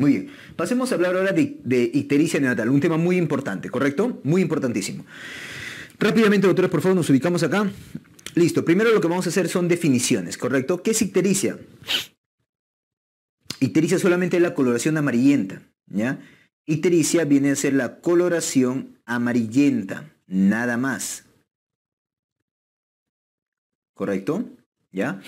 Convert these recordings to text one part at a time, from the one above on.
Muy bien. Pasemos a hablar ahora de, ictericia neonatal, un tema muy importante, ¿correcto? Muy importantísimo. Rápidamente, doctores, por favor, nos ubicamos acá. Listo. Primero lo que vamos a hacer son definiciones, ¿correcto? ¿Qué es ictericia? Ictericia solamente es la coloración amarillenta, ¿ya? Ictericia viene a ser la coloración amarillenta, nada más. ¿Correcto? ¿Ya?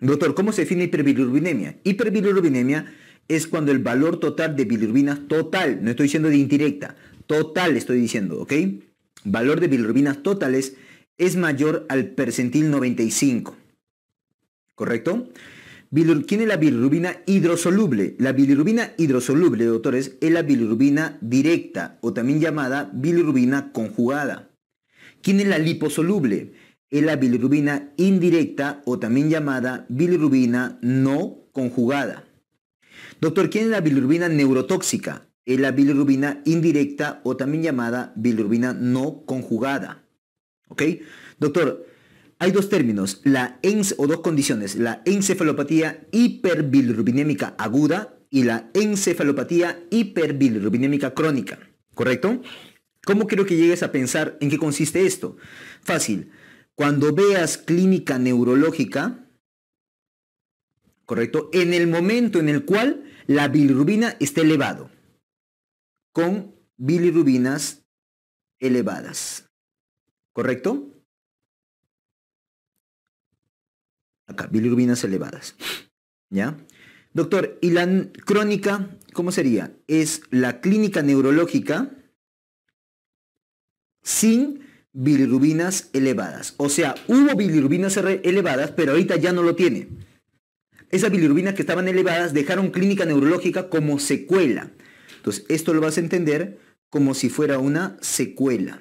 Doctor, ¿cómo se define hiperbilirubinemia? Hiperbilirubinemia es cuando el valor total de bilirubinas total, no estoy diciendo de indirecta, total estoy diciendo, ¿ok? Valor de bilirubinas totales es mayor al percentil 95. ¿Correcto? ¿Quién es la bilirrubina hidrosoluble? La bilirrubina hidrosoluble, doctores, es la bilirrubina directa o también llamada bilirrubina conjugada. ¿Quién es la liposoluble? Es la bilirrubina indirecta o también llamada bilirrubina no conjugada. Doctor, ¿quién es la bilirrubina neurotóxica? Es la bilirrubina indirecta o también llamada bilirrubina no conjugada. ¿Ok? Doctor, hay dos términos, la o dos condiciones, la encefalopatía hiperbilirrubinémica aguda y la encefalopatía hiperbilirrubinémica crónica, ¿correcto? ¿Cómo quiero que llegues a pensar en qué consiste esto? Fácil. Cuando veas clínica neurológica, ¿correcto? En el momento en el cual la bilirrubina está elevado, con bilirrubinas elevadas. ¿Correcto? Acá, bilirrubinas elevadas. ¿Ya? Doctor, ¿y la crónica cómo sería? Es la clínica neurológica sin bilirrubinas elevadas. O sea, hubo bilirrubinas elevadas, pero ahorita ya no lo tiene. Esas bilirubinas que estaban elevadas dejaron clínica neurológica como secuela. Entonces, esto lo vas a entender como si fuera una secuela.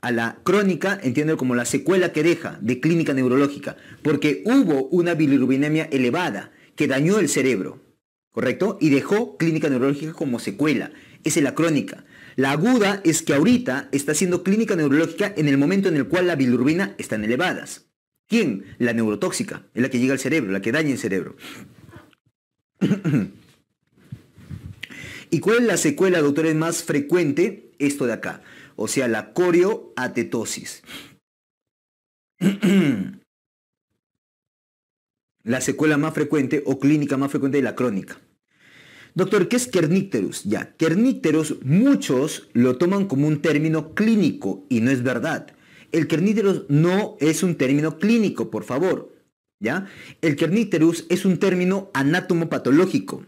A la crónica, entiendo como la secuela que deja de clínica neurológica, porque hubo una bilirubinemia elevada que dañó el cerebro, ¿correcto? Y dejó clínica neurológica como secuela. Esa es la crónica. La aguda es que ahorita está haciendo clínica neurológica en el momento en el cual la bilirubinas están elevadas. ¿Quién? La neurotóxica, es la que llega al cerebro, la que daña el cerebro. ¿Y cuál es la secuela, doctores, más frecuente? Esto de acá, o sea, la corioatetosis. la secuela más frecuente o clínica más frecuente de la crónica. Doctor, ¿qué es kernícterus? Ya, kernícterus muchos lo toman como un término clínico y no es verdad. El kernícterus no es un término clínico, por favor. ¿Ya? El kernícterus es un término anatomopatológico.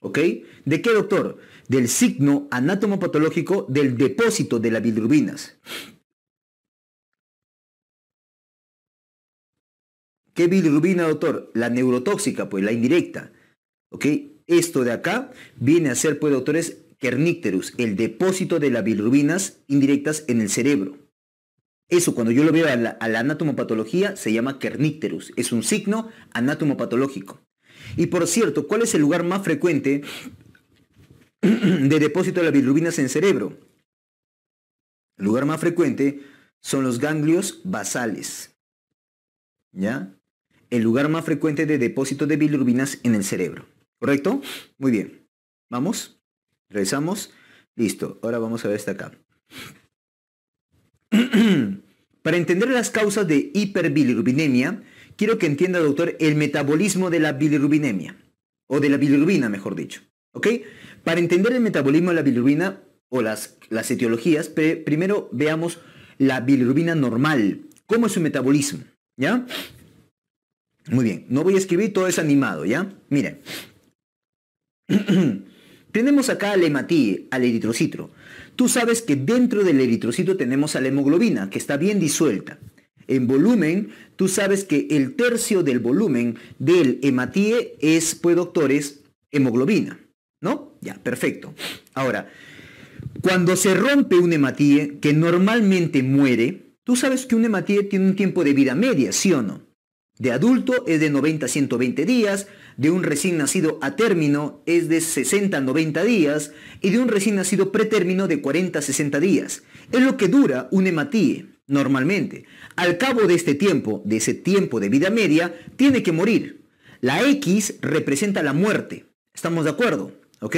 ¿Ok? ¿De qué, doctor? Del signo anatomopatológico del depósito de las bilirubinas. ¿Qué bilirubina, doctor? La neurotóxica, pues, la indirecta. ¿Ok? Esto de acá viene a ser, pues, doctores, Kernicterus, el depósito de las bilirrubinas indirectas en el cerebro. Eso cuando yo lo veo a la, anatomopatología se llama kernícterus. es un signo anatomopatológico. Y por cierto, ¿cuál es el lugar más frecuente de depósito de las bilirrubinas en el cerebro? El lugar más frecuente son los ganglios basales. ¿Ya? El lugar más frecuente de depósito de bilirrubinas en el cerebro. ¿Correcto? Muy bien. Vamos. Regresamos. Listo. Ahora vamos a ver esta acá. Para entender las causas de hiperbilirubinemia, quiero que entienda, doctor, el metabolismo de la bilirubinemia. O de la bilirubina, mejor dicho. ¿Ok? Para entender el metabolismo de la bilirubina, o las, las etiologías, primero veamos la bilirubina normal. ¿Cómo es su metabolismo? ¿Ya? Muy bien. No voy a escribir, todo es animado, ¿ya? Miren. Tenemos acá al hematíe, al eritrocito. Tú sabes que dentro del eritrocito tenemos a la hemoglobina, que está bien disuelta. En volumen, tú sabes que el tercio del volumen del hematíe es, pues doctores, hemoglobina. ¿No? Ya, perfecto. Ahora, cuando se rompe un hematíe que normalmente muere, tú sabes que un hematíe tiene un tiempo de vida media, ¿sí o no? De adulto es de 90 a 120 días, de un recién nacido a término es de 60 a 90 días y de un recién nacido pretérmino de 40 a 60 días. Es lo que dura un hematíe normalmente. Al cabo de este tiempo, de ese tiempo de vida media, tiene que morir. La X representa la muerte. ¿Estamos de acuerdo? ¿Ok?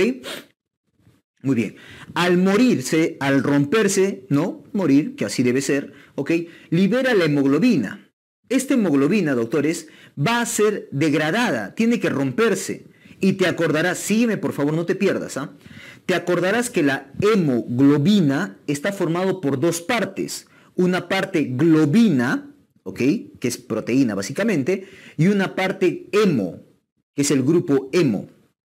Muy bien. Al morirse, al romperse, ¿no? Morir, que así debe ser, ¿ok? Libera la hemoglobina. Esta hemoglobina, doctores, va a ser degradada, tiene que romperse. Y te acordarás, sígueme por favor, no te pierdas, ¿ah? Te acordarás que la hemoglobina está formado por dos partes. Una parte globina, ¿ok? Que es proteína básicamente, y una parte hemo, que es el grupo hemo,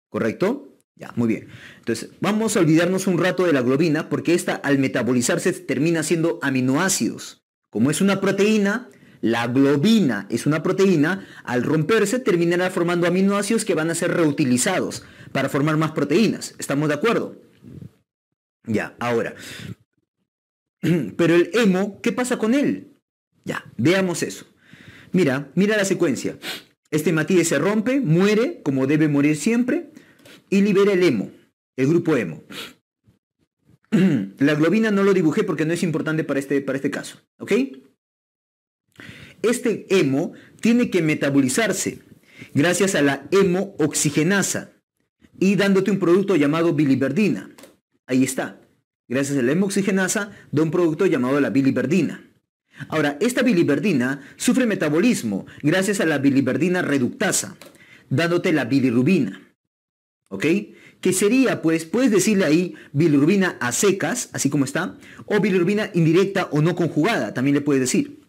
¿correcto? Ya, muy bien. Entonces, vamos a olvidarnos un rato de la globina porque esta al metabolizarse termina siendo aminoácidos. Como es una proteína, la globina es una proteína, al romperse terminará formando aminoácidos que van a ser reutilizados para formar más proteínas. ¿Estamos de acuerdo? Ya, ahora. Pero el hemo, ¿qué pasa con él? Ya, veamos eso. Mira, mira la secuencia. Este matiz se rompe, muere, como debe morir siempre, y libera el hemo, el grupo hemo. La globina no lo dibujé porque no es importante para este, para este caso, ¿ok? Este hemo tiene que metabolizarse gracias a la hemooxigenasa y dándote un producto llamado biliverdina. Ahí está. Gracias a la hemooxigenasa da un producto llamado la biliverdina. Ahora, esta biliverdina sufre metabolismo gracias a la biliverdina reductasa, dándote la bilirrubina. ¿Ok? Que sería, pues, puedes decirle ahí bilirrubina a secas, así como está, o bilirrubina indirecta o no conjugada, también le puedes decir.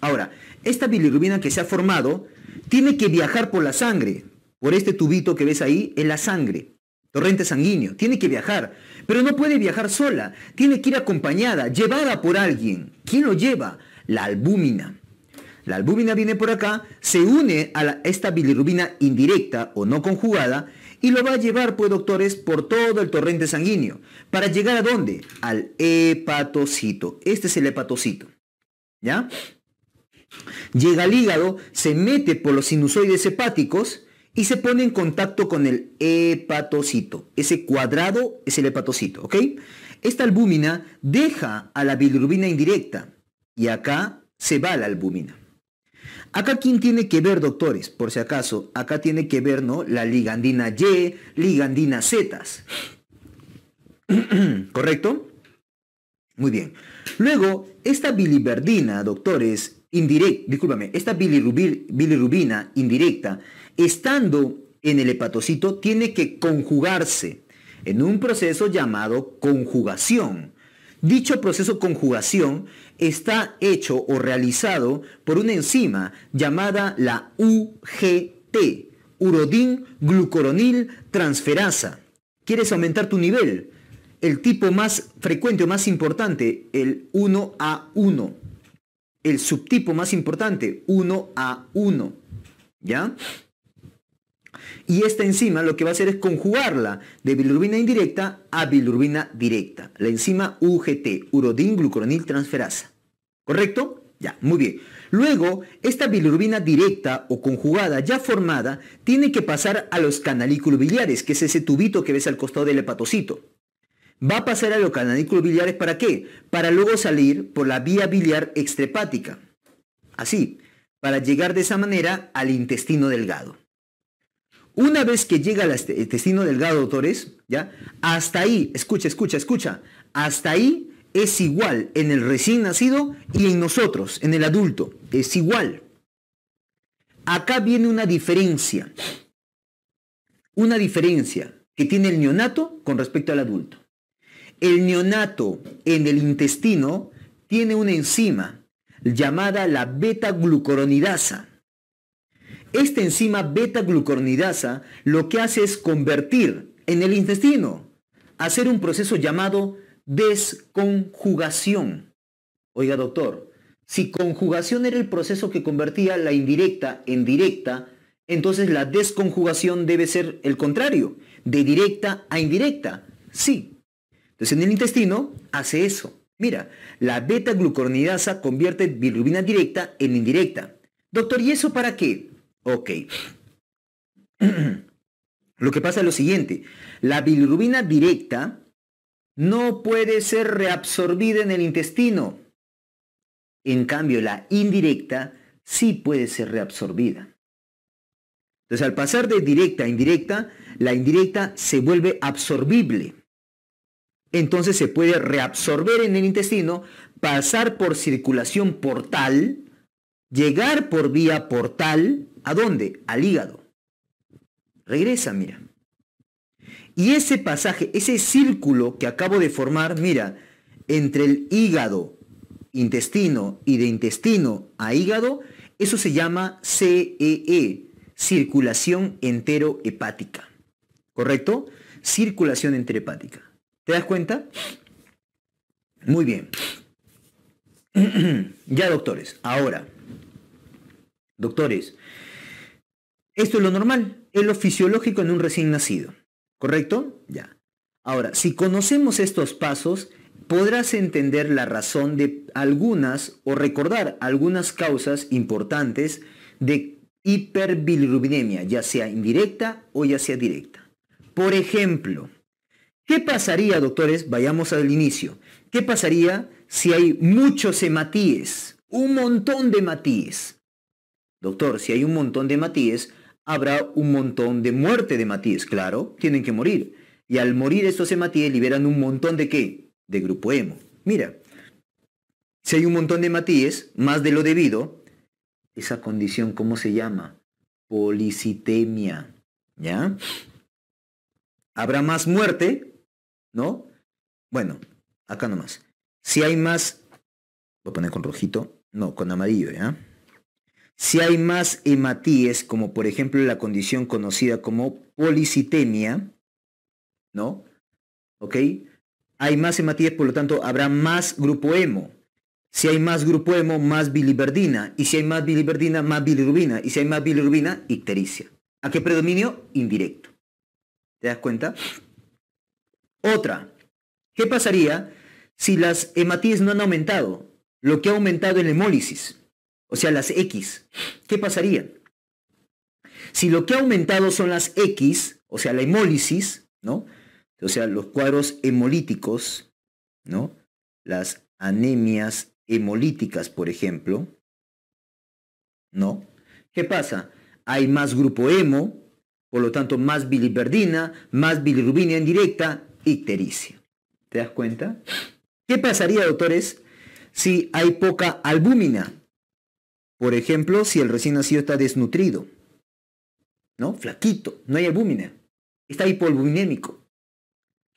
Ahora, esta bilirrubina que se ha formado tiene que viajar por la sangre, por este tubito que ves ahí, en la sangre, torrente sanguíneo, tiene que viajar, pero no puede viajar sola, tiene que ir acompañada, llevada por alguien. ¿Quién lo lleva? La albúmina. La albúmina viene por acá, se une a esta bilirrubina indirecta o no conjugada y lo va a llevar, pues doctores, por todo el torrente sanguíneo. ¿Para llegar a dónde? Al hepatocito. Este es el hepatocito. ¿Ya? Llega al hígado, se mete por los sinusoides hepáticos y se pone en contacto con el hepatocito. Ese cuadrado es el hepatocito, ¿ok? Esta albúmina deja a la bilirrubina indirecta y acá se va la albúmina. Acá quién tiene que ver, doctores, por si acaso, acá tiene que ver, ¿no? La ligandina Y, ligandina Z. ¿Correcto? Muy bien. Luego, esta biliverdina, doctores, indirecta, discúlpame, esta bilirrubina indirecta, estando en el hepatocito, tiene que conjugarse en un proceso llamado conjugación. Dicho proceso conjugación está hecho o realizado por una enzima llamada la UGT, urodin glucoronil transferasa. ¿Quieres aumentar tu nivel? El tipo más frecuente o más importante, el 1A1 el subtipo más importante, 1A1. ¿Ya? Y esta enzima lo que va a hacer es conjugarla de bilirrubina indirecta a bilirrubina directa. La enzima UGT, urodin glucuronil transferasa. ¿Correcto? Ya, muy bien. Luego, esta bilirrubina directa o conjugada ya formada tiene que pasar a los canalículos biliares, que es ese tubito que ves al costado del hepatocito. Va a pasar a los canadículos biliares para qué? Para luego salir por la vía biliar extrepática. Así, para llegar de esa manera al intestino delgado. Una vez que llega al este, intestino delgado, doctores, ¿ya? Hasta ahí, escucha, escucha, escucha. Hasta ahí es igual en el recién nacido y en nosotros, en el adulto. Es igual. Acá viene una diferencia. Una diferencia que tiene el neonato con respecto al adulto. El neonato en el intestino tiene una enzima llamada la beta-glucoronidasa. Esta enzima beta-glucoronidasa lo que hace es convertir en el intestino, hacer un proceso llamado desconjugación. Oiga, doctor, si conjugación era el proceso que convertía la indirecta en directa, entonces la desconjugación debe ser el contrario, de directa a indirecta. Sí, entonces en el intestino hace eso. Mira, la beta glucuronidasa convierte bilirrubina directa en indirecta. Doctor, ¿y eso para qué? Ok. Lo que pasa es lo siguiente. La bilirrubina directa no puede ser reabsorbida en el intestino. En cambio, la indirecta sí puede ser reabsorbida. Entonces, al pasar de directa a indirecta, la indirecta se vuelve absorbible entonces se puede reabsorber en el intestino, pasar por circulación portal, llegar por vía portal, ¿a dónde? Al hígado. Regresa, mira. Y ese pasaje, ese círculo que acabo de formar, mira, entre el hígado, intestino y de intestino a hígado, eso se llama CEE, e, circulación entero hepática. ¿Correcto? Circulación hepática. ¿Te das cuenta? Muy bien. ya, doctores, ahora. Doctores, esto es lo normal, es lo fisiológico en un recién nacido, ¿correcto? Ya. Ahora, si conocemos estos pasos, podrás entender la razón de algunas o recordar algunas causas importantes de hiperbilirubinemia, ya sea indirecta o ya sea directa. Por ejemplo, ¿Qué pasaría, doctores? Vayamos al inicio. ¿Qué pasaría si hay muchos hematíes? Un montón de matíes. Doctor, si hay un montón de matíes, habrá un montón de muerte de matíes. Claro, tienen que morir. Y al morir estos hematíes liberan un montón de qué? De grupo hemo. Mira, si hay un montón de matíes, más de lo debido, esa condición, ¿cómo se llama? Policitemia. ¿Ya? Habrá más muerte ¿no? Bueno, acá nomás. Si hay más, voy a poner con rojito, no, con amarillo, ¿ya? Si hay más hematíes, como por ejemplo la condición conocida como policitemia, ¿no? ¿Ok? Hay más hematíes, por lo tanto, habrá más grupo hemo. Si hay más grupo hemo, más biliverdina. Y si hay más biliverdina, más bilirubina. Y si hay más bilirubina, ictericia. ¿A qué predominio? Indirecto. ¿Te das cuenta? Otra, ¿qué pasaría si las hematíes no han aumentado? Lo que ha aumentado en la hemólisis, o sea, las X. ¿Qué pasaría? Si lo que ha aumentado son las X, o sea, la hemólisis, ¿no? O sea, los cuadros hemolíticos, ¿no? Las anemias hemolíticas, por ejemplo, ¿no? ¿Qué pasa? Hay más grupo hemo, por lo tanto, más biliverdina, más bilirrubina indirecta, ictericia. ¿Te das cuenta? ¿Qué pasaría, doctores, si hay poca albúmina? Por ejemplo, si el recién nacido está desnutrido, ¿no? Flaquito, no hay albúmina, está hipoalbuminémico.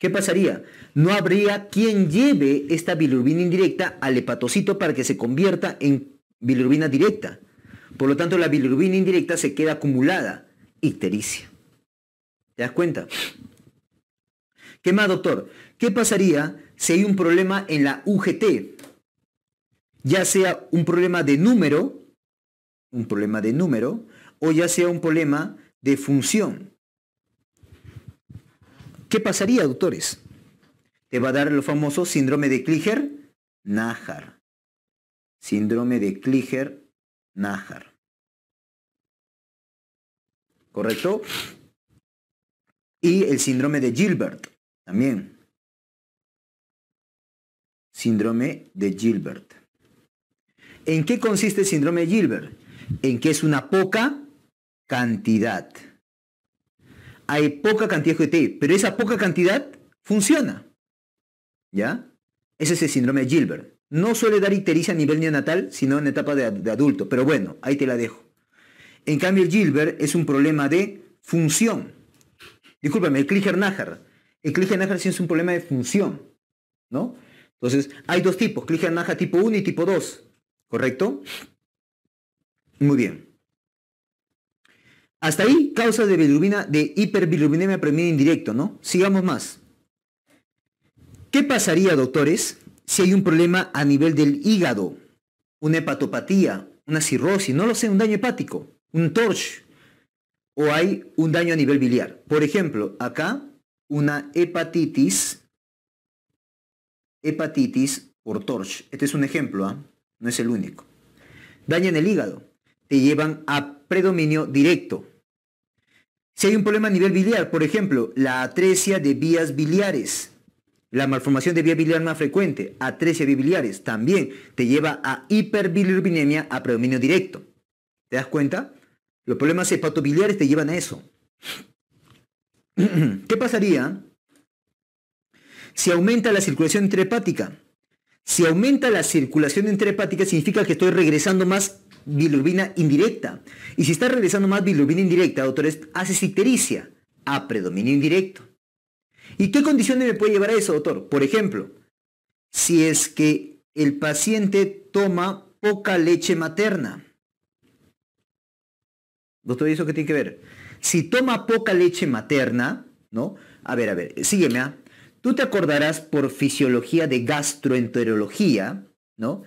¿Qué pasaría? No habría quien lleve esta bilirubina indirecta al hepatocito para que se convierta en bilirrubina directa. Por lo tanto, la bilirrubina indirecta se queda acumulada, ictericia. ¿Te das cuenta? ¿Qué más, doctor? ¿Qué pasaría si hay un problema en la UGT? Ya sea un problema de número, un problema de número, o ya sea un problema de función. ¿Qué pasaría, doctores? Te va a dar el famoso síndrome de klieger najar Síndrome de klieger najar ¿Correcto? Y el síndrome de Gilbert. También, síndrome de Gilbert. ¿En qué consiste el síndrome de Gilbert? En que es una poca cantidad. Hay poca cantidad de GTI, pero esa poca cantidad funciona. ¿Ya? Ese es el síndrome de Gilbert. No suele dar ictericia a nivel neonatal, sino en etapa de, adulto. Pero bueno, ahí te la dejo. En cambio, el Gilbert es un problema de función. Discúlpame, el klinger najar el anaja es un problema de función, ¿no? Entonces, hay dos tipos, naja tipo 1 y tipo 2, ¿correcto? Muy bien. Hasta ahí, causa de bilirrubina, de hiperbilirubinemia indirecto, ¿no? Sigamos más. ¿Qué pasaría, doctores, si hay un problema a nivel del hígado? Una hepatopatía, una cirrosis, no lo sé, un daño hepático, un torch, o hay un daño a nivel biliar. Por ejemplo, acá una hepatitis, hepatitis por Torch. Este es un ejemplo, ¿ah? no es el único. daña en el hígado. Te llevan a predominio directo. Si hay un problema a nivel biliar, por ejemplo, la atresia de vías biliares, la malformación de vía biliar más frecuente, atresia biliares, también te lleva a hiperbilirubinemia a predominio directo. ¿Te das cuenta? Los problemas hepatobiliares te llevan a eso. ¿Qué pasaría si aumenta la circulación intrahepática? Si aumenta la circulación intrahepática significa que estoy regresando más bilirubina indirecta. Y si está regresando más bilirubina indirecta, doctor, hace citericia a predominio indirecto. ¿Y qué condiciones me puede llevar a eso, doctor? Por ejemplo, si es que el paciente toma poca leche materna. Doctor, ¿y eso qué tiene que ver? si toma poca leche materna, ¿no? A ver, a ver, sígueme. ¿ah? Tú te acordarás por fisiología de gastroenterología, ¿no?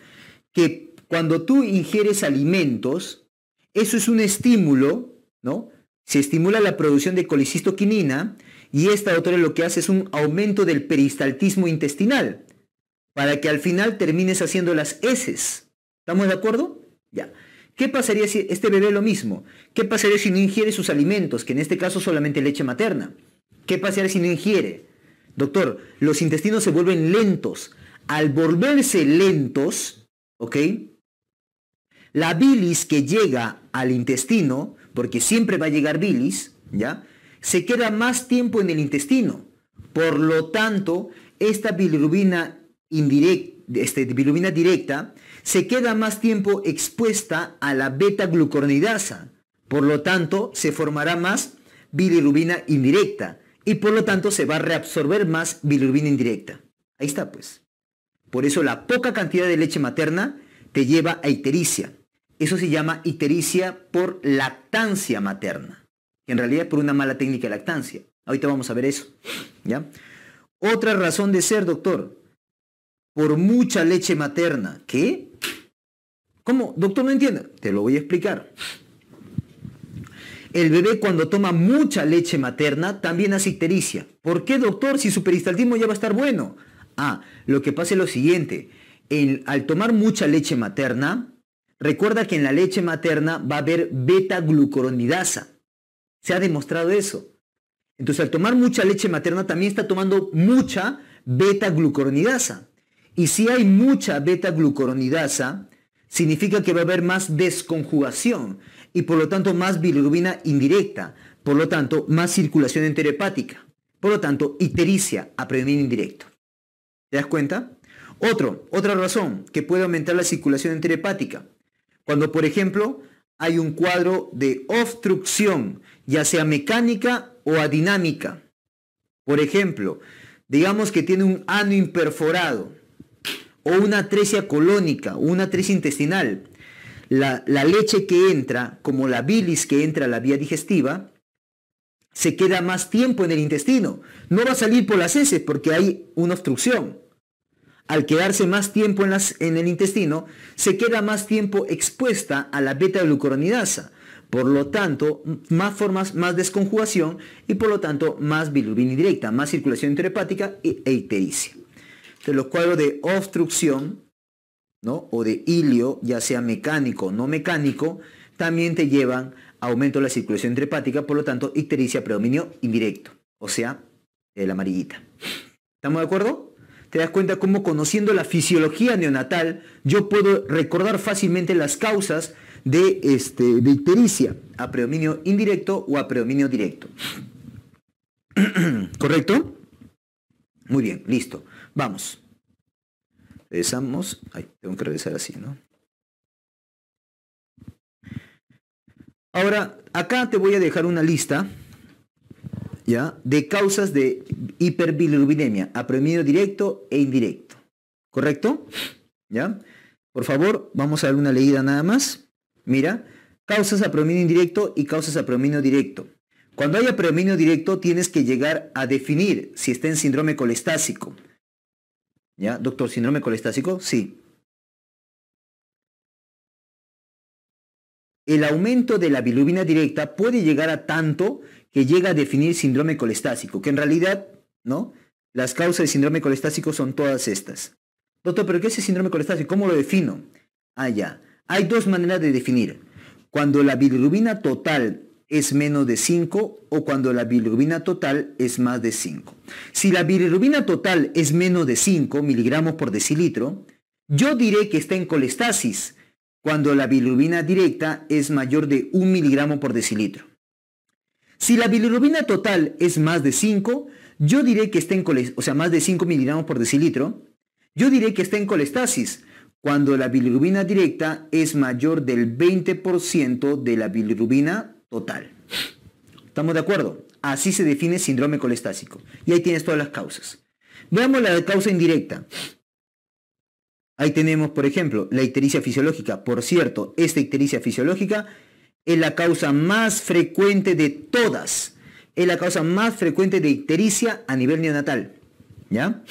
Que cuando tú ingieres alimentos, eso es un estímulo, ¿no? Se estimula la producción de colicistoquinina y esta otra lo que hace es un aumento del peristaltismo intestinal para que al final termines haciendo las heces. ¿Estamos de acuerdo? Ya. ¿Qué pasaría si este bebé lo mismo? ¿Qué pasaría si no ingiere sus alimentos, que en este caso solamente leche materna? ¿Qué pasaría si no ingiere? Doctor, los intestinos se vuelven lentos. Al volverse lentos, La bilis que llega al intestino, porque siempre va a llegar bilis, ¿ya? Se queda más tiempo en el intestino. Por lo tanto, esta bilirubina indirecta, este, directa se queda más tiempo expuesta a la beta-glucornidasa. Por lo tanto, se formará más bilirrubina indirecta y por lo tanto se va a reabsorber más bilirrubina indirecta. Ahí está pues. Por eso la poca cantidad de leche materna te lleva a ictericia. Eso se llama ictericia por lactancia materna, en realidad por una mala técnica de lactancia. Ahorita vamos a ver eso, ¿ya? Otra razón de ser, doctor, por mucha leche materna. ¿Qué? ¿Cómo? Doctor, no entiende? Te lo voy a explicar. El bebé cuando toma mucha leche materna también hace ictericia. ¿Por qué, doctor, si su peristaltismo ya va a estar bueno? Ah, lo que pasa es lo siguiente. al tomar mucha leche materna, recuerda que en la leche materna va a haber beta-glucuronidasa. Se ha demostrado eso. Entonces, al tomar mucha leche materna, también está tomando mucha beta-glucuronidasa. Y si hay mucha beta-glucuronidasa, significa que va a haber más desconjugación y por lo tanto más bilirubina indirecta, por lo tanto más circulación enterepática. por lo tanto ictericia a prevenir indirecto. ¿Te das cuenta? Otro, otra razón que puede aumentar la circulación hepática cuando por ejemplo hay un cuadro de obstrucción, ya sea mecánica o adinámica. Por ejemplo, digamos que tiene un ano imperforado o una atresia colónica, una atresia intestinal. La, leche que entra, como la bilis que entra a la vía digestiva, se queda más tiempo en el intestino. No va a salir por las heces porque hay una obstrucción. Al quedarse más tiempo en, el intestino, se queda más tiempo expuesta a la beta-glucuronidasa. Por lo tanto, más formas, más desconjugación y por lo tanto más bilirubina directa, más circulación intrahepática e ictericia los cuadros de obstrucción, ¿no? O de ilio, ya sea mecánico o no mecánico, también te llevan a aumento de la circulación hepática, por lo tanto, ictericia, predominio indirecto, o sea, el amarillita. ¿Estamos de acuerdo? Te das cuenta cómo conociendo la fisiología neonatal, yo puedo recordar fácilmente las causas de, este, de ictericia, a predominio indirecto o a predominio directo. ¿Correcto? Muy bien, listo. Vamos. Regresamos. Ay, tengo que regresar así, ¿no? Ahora, acá te voy a dejar una lista ¿ya? de causas de hiperbilirubinemia a directo e indirecto. ¿Correcto? ¿Ya? Por favor, vamos a dar una leída nada más. Mira, causas a indirecto y causas a directo. Cuando haya predominio directo tienes que llegar a definir si está en síndrome colestásico, ¿Ya? Doctor, síndrome colestásico, sí. El aumento de la bilubina directa puede llegar a tanto que llega a definir síndrome colestásico, que en realidad, ¿no? Las causas de síndrome colestásico son todas estas. Doctor, ¿pero qué es el síndrome colestásico? ¿Cómo lo defino? Ah, ya. Hay dos maneras de definir. Cuando la bilubina total es menos de 5 o cuando la bilirrubina total es más de 5. Si la bilirrubina total es menos de 5 miligramos por decilitro, yo diré que está en colestasis, cuando la bilirrubina directa es mayor de 1 miligramo por decilitro. Si la bilirrubina total es más de 5, yo diré que está en colestasis, o sea, más de 5 miligramos por decilitro, yo diré que está en colestasis, cuando la bilirrubina directa es mayor del 20% de la bilirrubina total. ¿Estamos de acuerdo? Así se define síndrome colestásico. Y ahí tienes todas las causas. Veamos la causa indirecta. Ahí tenemos, por ejemplo, la ictericia fisiológica. Por cierto, esta ictericia fisiológica es la causa más frecuente de todas. Es la causa más frecuente de ictericia a nivel neonatal. ¿Ya?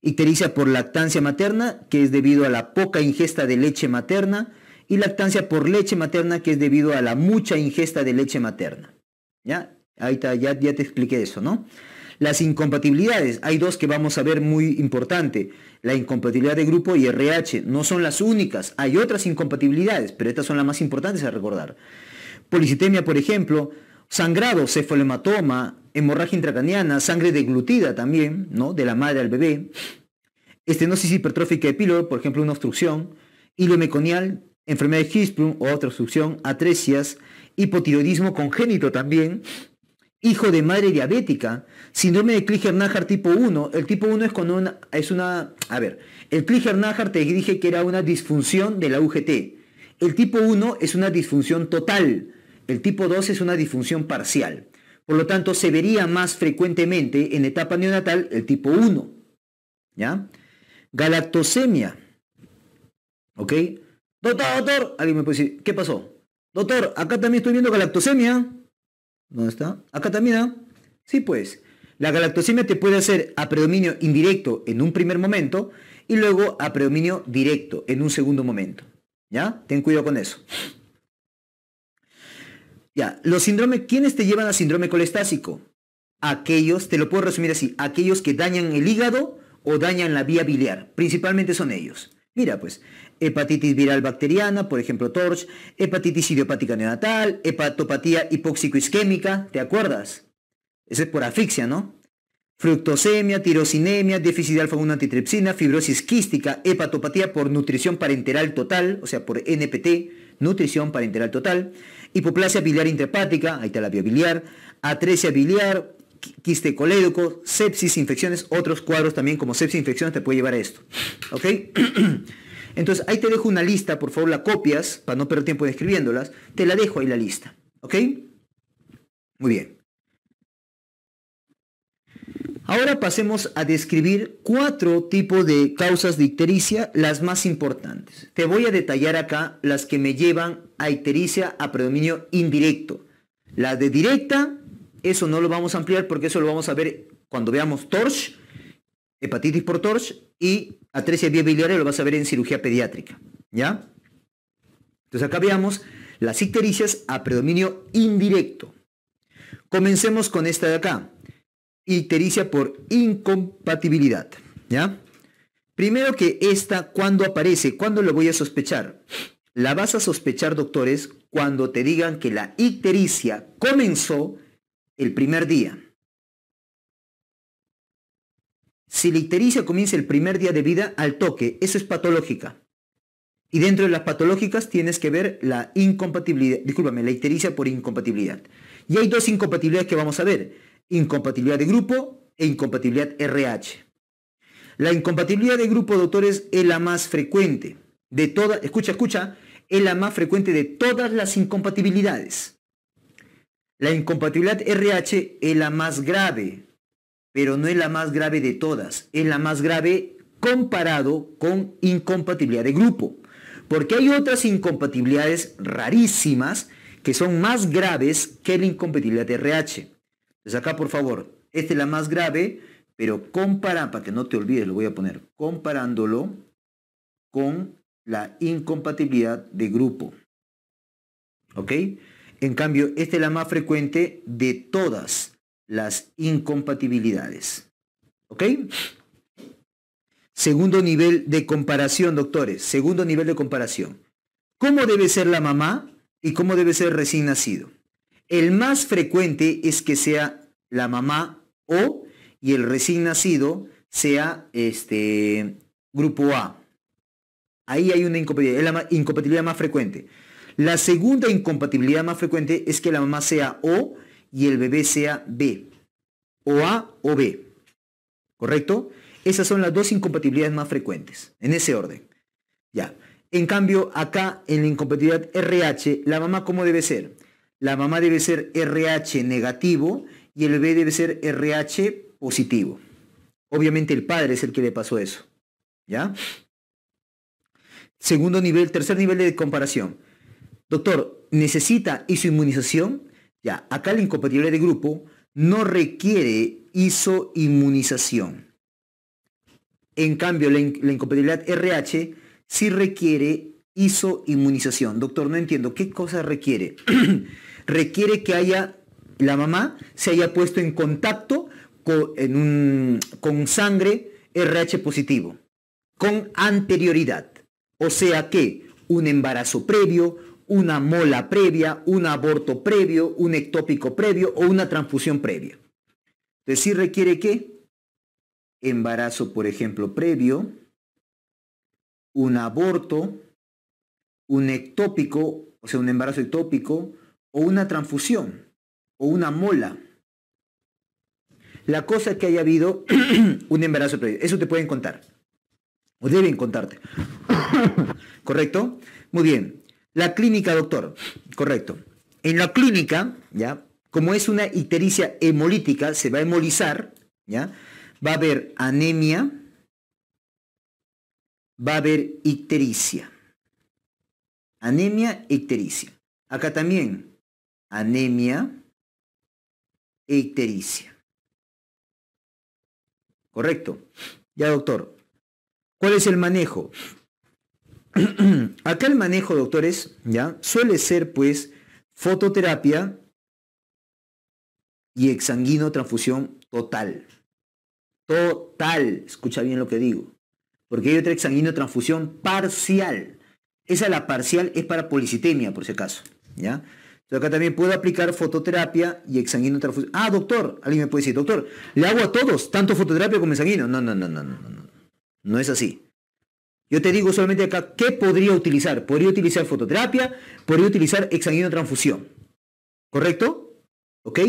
Ictericia por lactancia materna, que es debido a la poca ingesta de leche materna, y lactancia por leche materna que es debido a la mucha ingesta de leche materna. ¿Ya? Ahí ya, ya te expliqué eso, ¿no? Las incompatibilidades, hay dos que vamos a ver muy importante, la incompatibilidad de grupo y RH, no son las únicas, hay otras incompatibilidades, pero estas son las más importantes a recordar. Policitemia, por ejemplo, sangrado, cefalematoma hemorragia intracraniana, sangre deglutida también, ¿no? De la madre al bebé, estenosis hipertrófica de píloro, por ejemplo, una obstrucción, hilo meconial, enfermedad de Hirschsprung o obstrucción, atresias, hipotiroidismo congénito también, hijo de madre diabética, síndrome de klinger najar tipo 1. El tipo 1 es con una, es una, a ver, el klinger najar te dije que era una disfunción de la UGT. El tipo 1 es una disfunción total. El tipo 2 es una disfunción parcial. Por lo tanto, se vería más frecuentemente en etapa neonatal el tipo 1. ¿Ya? Galactosemia. ¿Ok? Doctor, doctor. Alguien me puede decir, ¿qué pasó? Doctor, acá también estoy viendo galactosemia. ¿Dónde está? Acá también. ¿ah? Sí, pues. La galactosemia te puede hacer a predominio indirecto en un primer momento y luego a predominio directo en un segundo momento. ¿Ya? Ten cuidado con eso. Ya, los síndromes, ¿quiénes te llevan a síndrome colestásico? Aquellos, te lo puedo resumir así, aquellos que dañan el hígado o dañan la vía biliar. Principalmente son ellos. Mira, pues, hepatitis viral bacteriana, por ejemplo TORCH, hepatitis idiopática neonatal, hepatopatía hipóxico-isquémica, ¿te acuerdas? Ese es por asfixia, ¿no? Fructosemia, tirosinemia, déficit de alfa-1 antitripsina, fibrosis quística, hepatopatía por nutrición parenteral total, o sea, por NPT, nutrición parenteral total, hipoplasia biliar intrahepática, ahí está la biliar, atresia biliar, quiste colédoco, sepsis, infecciones, otros cuadros también como sepsis, infecciones te puede llevar a esto. ¿Ok? Entonces ahí te dejo una lista, por favor la copias para no perder tiempo escribiéndolas. Te la dejo ahí la lista. ¿Ok? Muy bien. Ahora pasemos a describir cuatro tipos de causas de ictericia, las más importantes. Te voy a detallar acá las que me llevan a ictericia a predominio indirecto. La de directa, eso no lo vamos a ampliar porque eso lo vamos a ver cuando veamos TORCH hepatitis por TORCH y atresia biliar lo vas a ver en cirugía pediátrica. ¿Ya? Entonces acá veamos las ictericias a predominio indirecto. Comencemos con esta de acá. Ictericia por incompatibilidad. ¿Ya? Primero que esta, ¿cuándo aparece? ¿Cuándo lo voy a sospechar? La vas a sospechar, doctores, cuando te digan que la ictericia comenzó el primer día. Si la ictericia comienza el primer día de vida al toque, eso es patológica. Y dentro de las patológicas tienes que ver la incompatibilidad, discúlpame, la ictericia por incompatibilidad. Y hay dos incompatibilidades que vamos a ver, incompatibilidad de grupo e incompatibilidad RH. La incompatibilidad de grupo, doctores, es la más frecuente de todas, escucha, escucha, es la más frecuente de todas las incompatibilidades. La incompatibilidad RH es la más grave pero no es la más grave de todas, es la más grave comparado con incompatibilidad de grupo. Porque hay otras incompatibilidades rarísimas que son más graves que la incompatibilidad de RH. Entonces acá, por favor, esta es la más grave, pero compara, para que no te olvides, lo voy a poner, comparándolo con la incompatibilidad de grupo. ¿Ok? En cambio, esta es la más frecuente de todas las incompatibilidades. ¿Ok? Segundo nivel de comparación, doctores. Segundo nivel de comparación. ¿Cómo debe ser la mamá y cómo debe ser el recién nacido? El más frecuente es que sea la mamá O y el recién nacido sea este grupo A. Ahí hay una incompatibilidad, es la incompatibilidad más frecuente. La segunda incompatibilidad más frecuente es que la mamá sea O y el bebé sea B, o A o B. ¿Correcto? Esas son las dos incompatibilidades más frecuentes, en ese orden. Ya. En cambio, acá en la incompatibilidad RH, la mamá cómo debe ser? La mamá debe ser RH negativo y el bebé debe ser RH positivo. Obviamente el padre es el que le pasó eso. ¿Ya? Segundo nivel, tercer nivel de comparación. Doctor, ¿necesita su inmunización? acá la incompatibilidad de grupo no requiere iso-inmunización. En cambio, la, incompatibilidad RH sí requiere iso-inmunización. Doctor, no entiendo, ¿qué cosa requiere? requiere que haya, la mamá se haya puesto en contacto con, un, con sangre RH positivo, con anterioridad. O sea que un embarazo previo, una mola previa, un aborto previo, un ectópico previo o una transfusión previa. Entonces sí requiere que embarazo, por ejemplo, previo, un aborto, un ectópico, o sea, un embarazo ectópico, o una transfusión, o una mola. La cosa es que haya habido un embarazo previo. Eso te pueden contar. O deben contarte. ¿Correcto? Muy bien. La clínica, doctor. Correcto. En la clínica, ¿ya? Como es una ictericia hemolítica, se va a hemolizar, ¿ya? Va a haber anemia, va a haber ictericia. Anemia, ictericia. Acá también, anemia ictericia. Correcto. Ya, doctor. ¿Cuál es el manejo? Acá el manejo, doctores, ¿ya? Suele ser pues fototerapia y exanguino transfusión total. Total, escucha bien lo que digo. Porque hay otra exanguino transfusión parcial. Esa la parcial es para policitemia, por si acaso, ¿ya? Entonces acá también puedo aplicar fototerapia y exanguino transfusión. Ah, doctor, alguien me puede decir, doctor, le hago a todos, tanto fototerapia como exanguino. No, no, no, no, no, no. No es así. Yo te digo solamente acá qué podría utilizar. Podría utilizar fototerapia, podría utilizar transfusión. ¿Correcto? ¿Ok?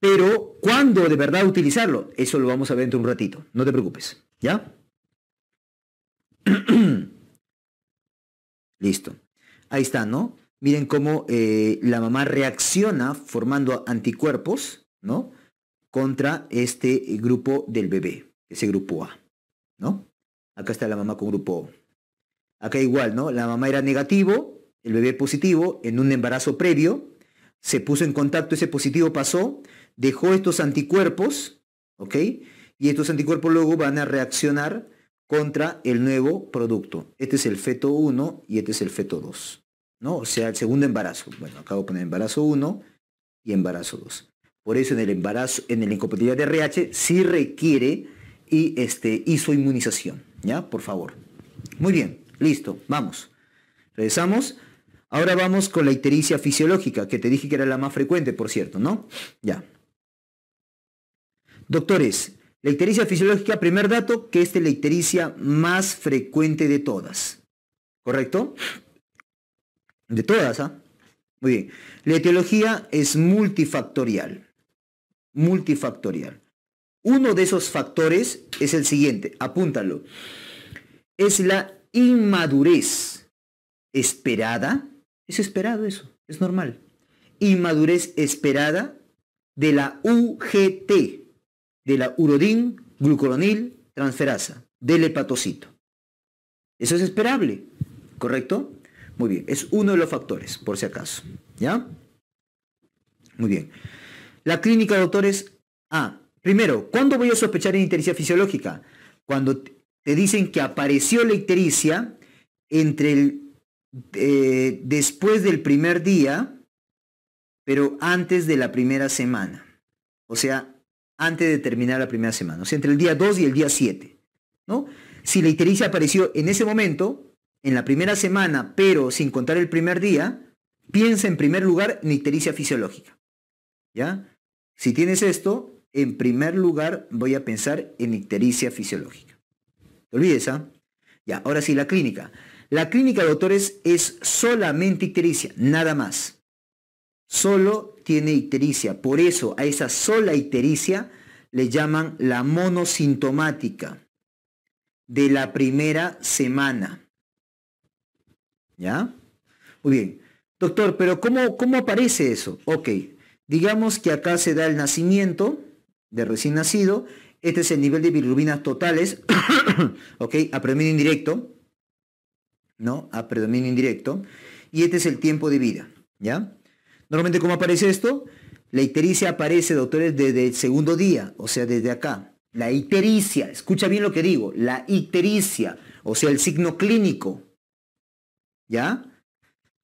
Pero, ¿cuándo de verdad utilizarlo? Eso lo vamos a ver dentro de un ratito. No te preocupes. ¿Ya? Listo. Ahí está, ¿no? Miren cómo eh, la mamá reacciona formando anticuerpos, ¿no? Contra este grupo del bebé, ese grupo A, ¿no? Acá está la mamá con grupo O. Acá igual, ¿no? La mamá era negativo, el bebé positivo, en un embarazo previo, se puso en contacto, ese positivo pasó, dejó estos anticuerpos, ¿ok? Y estos anticuerpos luego van a reaccionar contra el nuevo producto. Este es el feto 1 y este es el feto 2, ¿no? O sea, el segundo embarazo. Bueno, acabo de poner embarazo 1 y embarazo 2. Por eso en el embarazo, en la incompatibilidad de RH sí requiere y este, hizo inmunización. ¿Ya? Por favor. Muy bien, listo, vamos. Regresamos. Ahora vamos con la ictericia fisiológica, que te dije que era la más frecuente, por cierto, ¿no? Ya. Doctores, la ictericia fisiológica, primer dato, que es la ictericia más frecuente de todas. ¿Correcto? De todas, ¿ah? Muy bien. La etiología es multifactorial. Multifactorial. Uno de esos factores es el siguiente, apúntalo. Es la inmadurez esperada. Es esperado eso, es normal. Inmadurez esperada de la UGT, de la urodin, glucuronil, transferasa, del hepatocito. Eso es esperable, ¿correcto? Muy bien, es uno de los factores, por si acaso. ¿Ya? Muy bien. La clínica, doctores, A. Primero, ¿cuándo voy a sospechar de ictericia fisiológica? Cuando te dicen que apareció la ictericia entre el, eh, después del primer día, pero antes de la primera semana. O sea, antes de terminar la primera semana. O sea, entre el día 2 y el día 7. ¿no? Si la ictericia apareció en ese momento, en la primera semana, pero sin contar el primer día, piensa en primer lugar en ictericia fisiológica. ¿Ya? Si tienes esto, en primer lugar voy a pensar en ictericia fisiológica. ¿Te olvides, ah? Ya, ahora sí, la clínica. La clínica, doctores, es solamente ictericia, nada más. Solo tiene ictericia. Por eso a esa sola ictericia le llaman la monosintomática de la primera semana. ¿Ya? Muy bien. Doctor, pero ¿cómo, cómo aparece eso? Ok, digamos que acá se da el nacimiento, de recién nacido. Este es el nivel de bilirrubinas totales, ¿ok? A predominio indirecto, ¿no? A predominio indirecto. Y este es el tiempo de vida, ¿ya? Normalmente, ¿cómo aparece esto? La ictericia aparece, doctores, desde el segundo día, o sea, desde acá. La ictericia, escucha bien lo que digo, la ictericia, o sea, el signo clínico, ¿ya?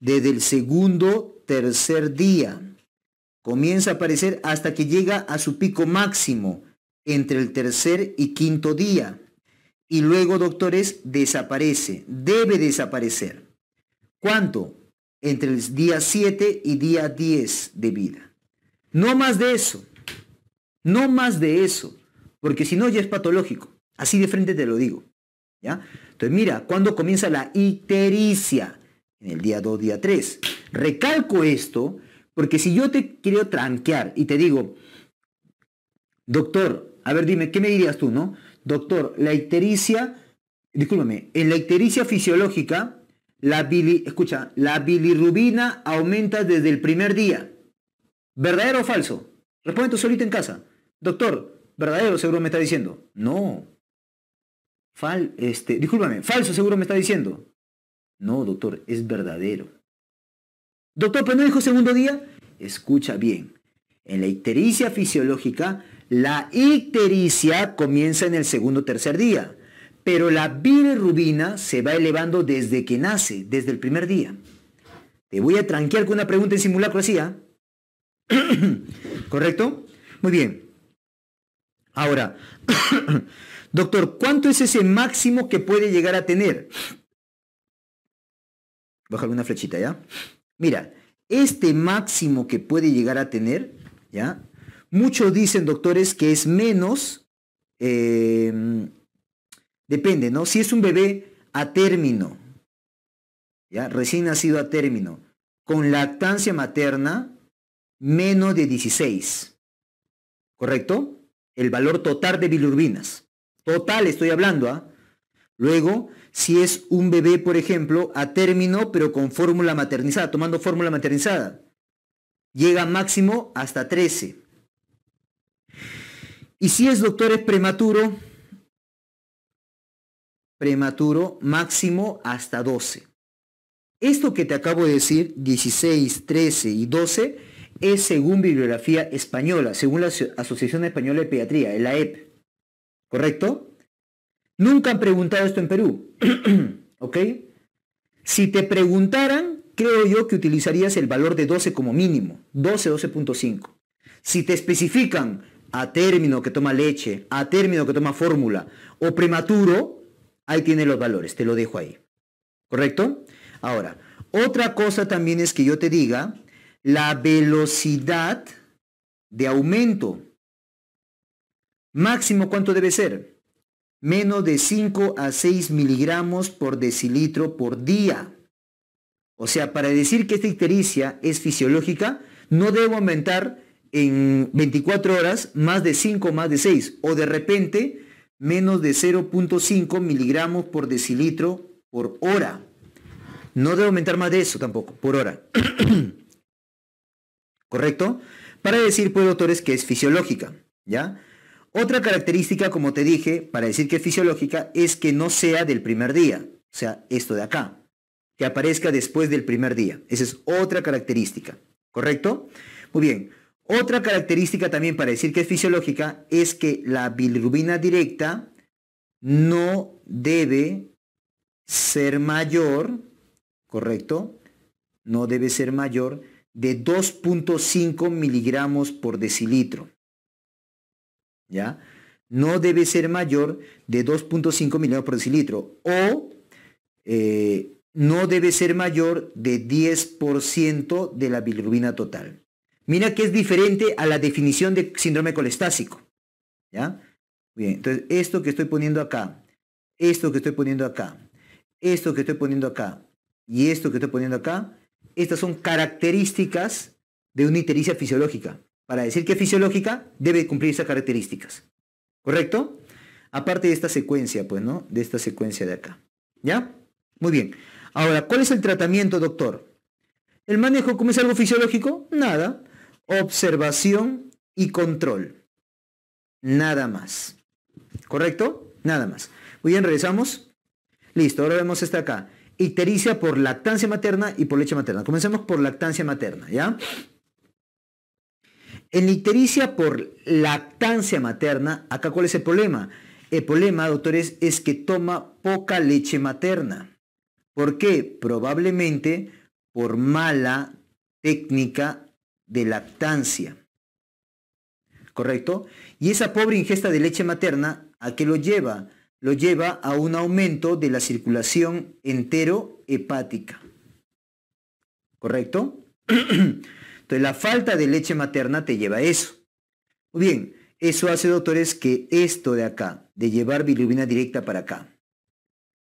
Desde el segundo, tercer día. Comienza a aparecer hasta que llega a su pico máximo entre el tercer y quinto día. Y luego, doctores, desaparece, debe desaparecer. ¿Cuánto? Entre el día 7 y día 10 de vida. No más de eso. No más de eso. Porque si no, ya es patológico. Así de frente te lo digo. ¿ya? Entonces, mira, ¿cuándo comienza la ictericia? En el día 2, día 3. Recalco esto porque si yo te quiero tranquear y te digo, doctor, a ver, dime, ¿qué me dirías tú, no? Doctor, la ictericia, discúlpame, en la ictericia fisiológica, la escucha, la bilirrubina aumenta desde el primer día. ¿Verdadero o falso? Responde tú solito en casa. Doctor, verdadero seguro me está diciendo. No. Fal, este, discúlpame, falso seguro me está diciendo. No, doctor, es verdadero. Doctor, pero no dijo segundo día. Escucha bien. En la ictericia fisiológica, la ictericia comienza en el segundo o tercer día, pero la bilirrubina se va elevando desde que nace, desde el primer día. Te voy a tranquear con una pregunta en simulacro así, ¿Correcto? Muy bien. Ahora, doctor, ¿cuánto es ese máximo que puede llegar a tener? Baja una flechita, ¿ya? Mira, este máximo que puede llegar a tener, ¿ya? Muchos dicen, doctores, que es menos, em, depende, ¿no? Si es un bebé a término, ¿ya? Recién nacido a término, con lactancia materna, menos de 16, ¿correcto? El valor total de bilirubinas. Total estoy hablando, ¿ah? Luego, si es un bebé, por ejemplo, a término, pero con fórmula maternizada, tomando fórmula maternizada. Llega máximo hasta 13. Y si es doctor, es prematuro, prematuro, máximo hasta 12. Esto que te acabo de decir, 16, 13 y 12, es según bibliografía española, según la Asociación Española de Pediatría, el AEP. ¿Correcto? Nunca han preguntado esto en Perú. ¿Ok? Si te preguntaran, creo yo que utilizarías el valor de 12 como mínimo. 12, 12.5. Si te especifican a término que toma leche, a término que toma fórmula o prematuro, ahí tiene los valores. Te lo dejo ahí. ¿Correcto? Ahora, otra cosa también es que yo te diga la velocidad de aumento. Máximo, ¿cuánto debe ser? menos de 5 a 6 miligramos por decilitro por día. O sea, para decir que esta ictericia es fisiológica, no debo aumentar en 24 horas más de 5, más de 6, o de repente menos de 0.5 miligramos por decilitro por hora. No debo aumentar más de eso tampoco, por hora. ¿Correcto? Para decir, pues, doctores, que es fisiológica, ¿ya? Otra característica, como te dije, para decir que es fisiológica, es que no sea del primer día, o sea, esto de acá, que aparezca después del primer día. Esa es otra característica, ¿correcto? Muy bien. Otra característica también para decir que es fisiológica es que la bilirrubina directa no debe ser mayor, ¿correcto? No debe ser mayor de 2.5 miligramos por decilitro. ¿ya? No debe ser mayor de 2.5 miligramos por decilitro o eh, no debe ser mayor de 10% de la bilirrubina total. Mira que es diferente a la definición de síndrome colestásico. ¿Ya? Bien, entonces esto que estoy poniendo acá, esto que estoy poniendo acá, esto que estoy poniendo acá y esto que estoy poniendo acá, estas son características de una itericia fisiológica. Para decir que es fisiológica, debe cumplir esas características. ¿Correcto? Aparte de esta secuencia, pues, ¿no? De esta secuencia de acá. ¿Ya? Muy bien. Ahora, ¿cuál es el tratamiento, doctor? ¿El manejo como es algo fisiológico? Nada. Observación y control. Nada más. ¿Correcto? Nada más. Muy bien, regresamos. Listo, ahora vemos esta acá. Ictericia por lactancia materna y por leche materna. Comencemos por lactancia materna, ¿ya? En litericia, por lactancia materna, acá cuál es el problema? El problema, doctores, es que toma poca leche materna. ¿Por qué? Probablemente por mala técnica de lactancia. ¿Correcto? Y esa pobre ingesta de leche materna, ¿a qué lo lleva? Lo lleva a un aumento de la circulación entero hepática. ¿Correcto? Entonces, la falta de leche materna te lleva a eso. Muy bien, eso hace, doctores, que esto de acá, de llevar bilirubina directa para acá,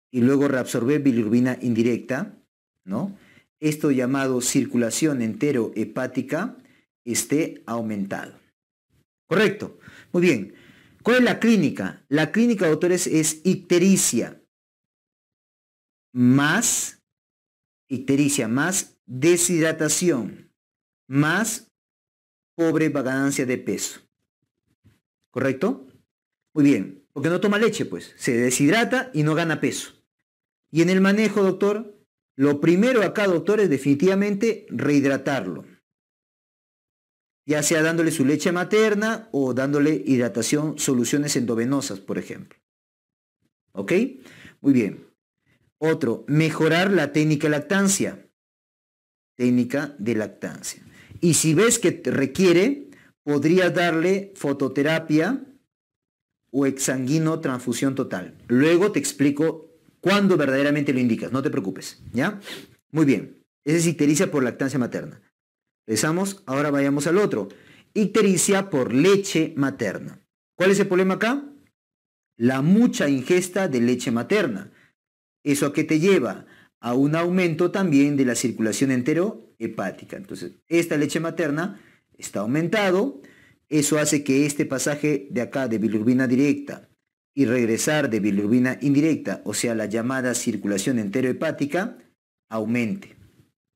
y luego reabsorber bilirubina indirecta, ¿no? Esto llamado circulación entero hepática esté aumentado. Correcto. Muy bien. ¿Cuál es la clínica? La clínica, doctores, es ictericia más, ictericia más deshidratación más pobre vagancia de peso. ¿Correcto? Muy bien, porque no toma leche, pues. Se deshidrata y no gana peso. Y en el manejo, doctor, lo primero acá, doctor, es definitivamente rehidratarlo. Ya sea dándole su leche materna o dándole hidratación, soluciones endovenosas, por ejemplo. ¿Ok? Muy bien. Otro, mejorar la técnica de lactancia. Técnica de lactancia. Y si ves que te requiere, podrías darle fototerapia o exanguino transfusión total. Luego te explico cuándo verdaderamente lo indicas, no te preocupes, ¿ya? Muy bien, esa es ictericia por lactancia materna. Empezamos, ahora vayamos al otro. Ictericia por leche materna. ¿Cuál es el problema acá? La mucha ingesta de leche materna. ¿Eso a qué te lleva? a un aumento también de la circulación enterohepática. Entonces, esta leche materna está aumentado, eso hace que este pasaje de acá de bilirubina directa y regresar de bilirubina indirecta, o sea, la llamada circulación enterohepática, aumente.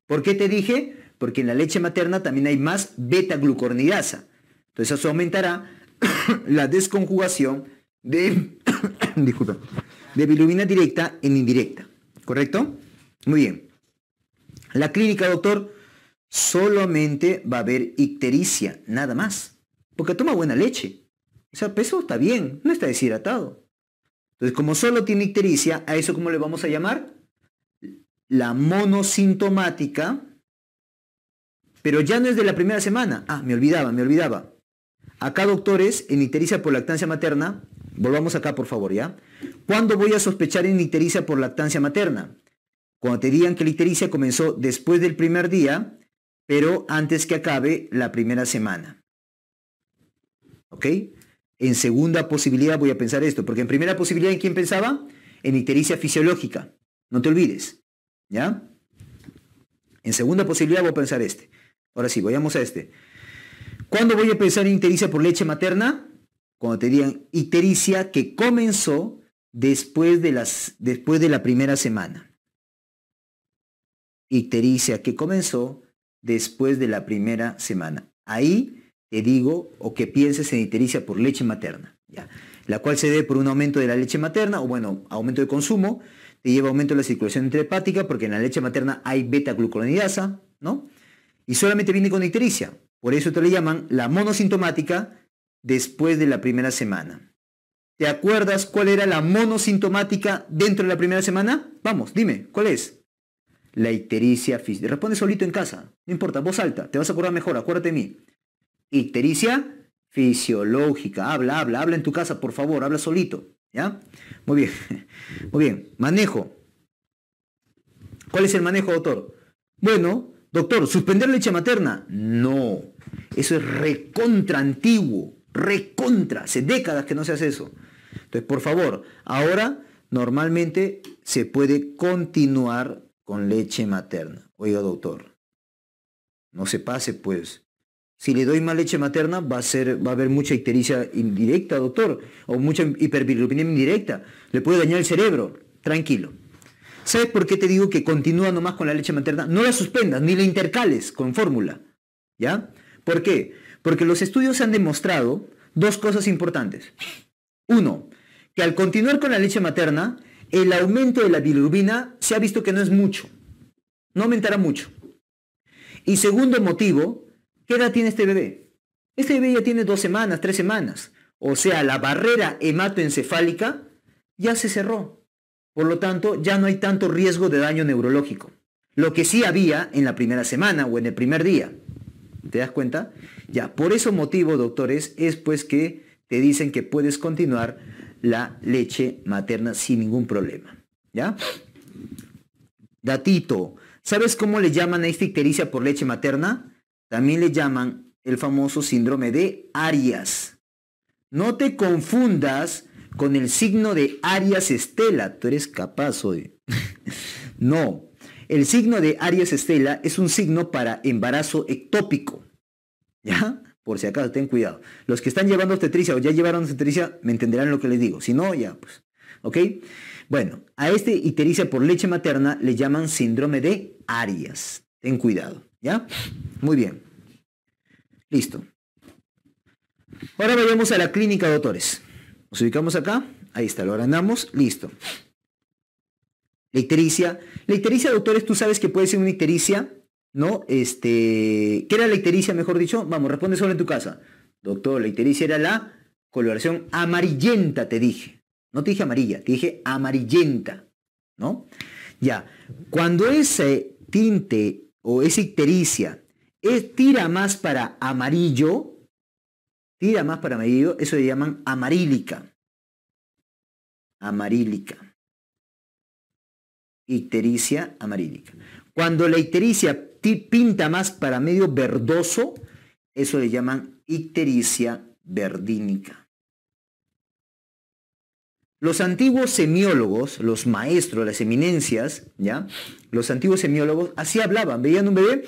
¿Por qué te dije? Porque en la leche materna también hay más beta-glucornidasa. Entonces eso aumentará la desconjugación de, disculpa, de bilirubina directa en indirecta. ¿Correcto? Muy bien. La clínica, doctor, solamente va a haber ictericia, nada más. Porque toma buena leche. O sea, peso está bien, no está deshidratado. Entonces, como solo tiene ictericia, ¿a eso cómo le vamos a llamar? La monosintomática. Pero ya no es de la primera semana. Ah, me olvidaba, me olvidaba. Acá, doctores, en ictericia por lactancia materna, volvamos acá por favor, ¿ya? ¿Cuándo voy a sospechar en ictericia por lactancia materna? Cuando te digan que la ictericia comenzó después del primer día, pero antes que acabe la primera semana. ¿Ok? En segunda posibilidad voy a pensar esto, porque en primera posibilidad, ¿en quién pensaba? En ictericia fisiológica. No te olvides. ¿Ya? En segunda posibilidad voy a pensar este. Ahora sí, vayamos a este. ¿Cuándo voy a pensar en ictericia por leche materna? Cuando te digan ictericia que comenzó después de, las, después de la primera semana ictericia que comenzó después de la primera semana. Ahí te digo o que pienses en ictericia por leche materna, ¿ya? la cual se debe por un aumento de la leche materna o bueno, aumento de consumo, te lleva aumento de la circulación intrahepática porque en la leche materna hay beta-glucuronidasa, ¿no? Y solamente viene con ictericia. Por eso te le llaman la monosintomática después de la primera semana. ¿Te acuerdas cuál era la monosintomática dentro de la primera semana? Vamos, dime, ¿cuál es? la ictericia física. Responde solito en casa, no importa, voz alta, te vas a acordar mejor, acuérdate de mí. Ictericia fisiológica, habla, habla, habla en tu casa, por favor, habla solito, ¿ya? Muy bien, muy bien. Manejo. ¿Cuál es el manejo, doctor? Bueno, doctor, suspender leche materna. No, eso es recontra antiguo, recontra, hace décadas que no se hace eso. Entonces, por favor, ahora normalmente se puede continuar con leche materna. Oiga, doctor, no se pase, pues. Si le doy más leche materna, va a, ser, va a haber mucha ictericia indirecta, doctor, o mucha hiperbilirrubinemia indirecta. Le puede dañar el cerebro. Tranquilo. ¿Sabes por qué te digo que continúa nomás con la leche materna? No la suspendas, ni la intercales con fórmula. ¿Ya? ¿Por qué? Porque los estudios han demostrado dos cosas importantes. Uno, que al continuar con la leche materna, el aumento de la bilirubina se ha visto que no es mucho, no aumentará mucho. Y segundo motivo, ¿qué edad tiene este bebé? Este bebé ya tiene dos semanas, tres semanas. O sea, la barrera hematoencefálica ya se cerró. Por lo tanto, ya no hay tanto riesgo de daño neurológico. Lo que sí había en la primera semana o en el primer día. ¿Te das cuenta? Ya, por ese motivo, doctores, es pues que te dicen que puedes continuar la leche materna sin ningún problema. ¿Ya? Datito. ¿Sabes cómo le llaman a esta ictericia por leche materna? También le llaman el famoso síndrome de Arias. No te confundas con el signo de Arias Estela. Tú eres capaz hoy. no. El signo de Arias Estela es un signo para embarazo ectópico. ¿Ya? Por si acaso, ten cuidado. Los que están llevando tetricia o ya llevaron obstetricia me entenderán lo que les digo. Si no, ya, pues. ¿Ok? Bueno, a este ictericia por leche materna le llaman síndrome de Arias. Ten cuidado. ¿Ya? Muy bien. Listo. Ahora vayamos a la clínica, de doctores. Nos ubicamos acá. Ahí está, lo agrandamos. Listo. Ictericia. La ictericia, doctores, tú sabes que puede ser una ictericia ¿no? Este, ¿Qué era la ictericia, mejor dicho? Vamos, responde solo en tu casa. Doctor, la ictericia era la coloración amarillenta, te dije. No te dije amarilla, te dije amarillenta, ¿no? Ya, cuando ese tinte o esa ictericia es, tira más para amarillo, tira más para amarillo, eso le llaman amarílica. Amarílica. Ictericia amarílica. Cuando la ictericia pinta más para medio verdoso, eso le llaman ictericia verdínica. Los antiguos semiólogos, los maestros, las eminencias, ¿ya? Los antiguos semiólogos así hablaban, veían un bebé,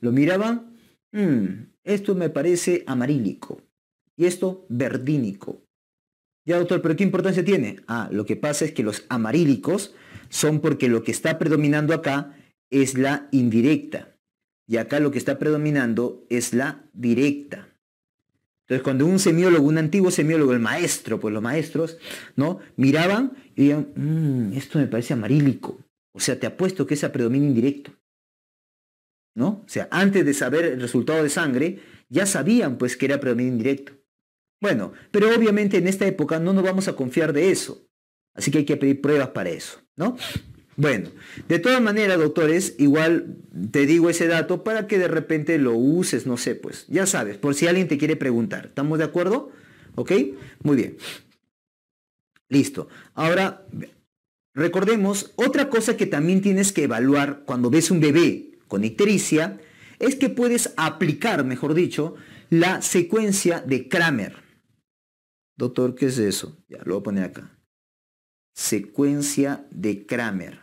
lo miraban, hmm, esto me parece amarílico y esto verdínico. Ya doctor, pero ¿qué importancia tiene? Ah, lo que pasa es que los amarílicos son porque lo que está predominando acá es la indirecta. Y acá lo que está predominando es la directa. Entonces, cuando un semiólogo, un antiguo semiólogo, el maestro, pues los maestros, ¿no? Miraban y decían, mm, esto me parece amarílico. O sea, te apuesto que esa predomina indirecto. ¿No? O sea, antes de saber el resultado de sangre, ya sabían pues que era predomina indirecto. Bueno, pero obviamente en esta época no nos vamos a confiar de eso. Así que hay que pedir pruebas para eso, ¿no? Bueno, de todas maneras, doctores, igual te digo ese dato para que de repente lo uses, no sé, pues ya sabes, por si alguien te quiere preguntar. ¿Estamos de acuerdo? ¿Ok? Muy bien. Listo. Ahora, recordemos, otra cosa que también tienes que evaluar cuando ves un bebé con ictericia es que puedes aplicar, mejor dicho, la secuencia de Kramer. Doctor, ¿qué es eso? Ya, lo voy a poner acá. Secuencia de Kramer.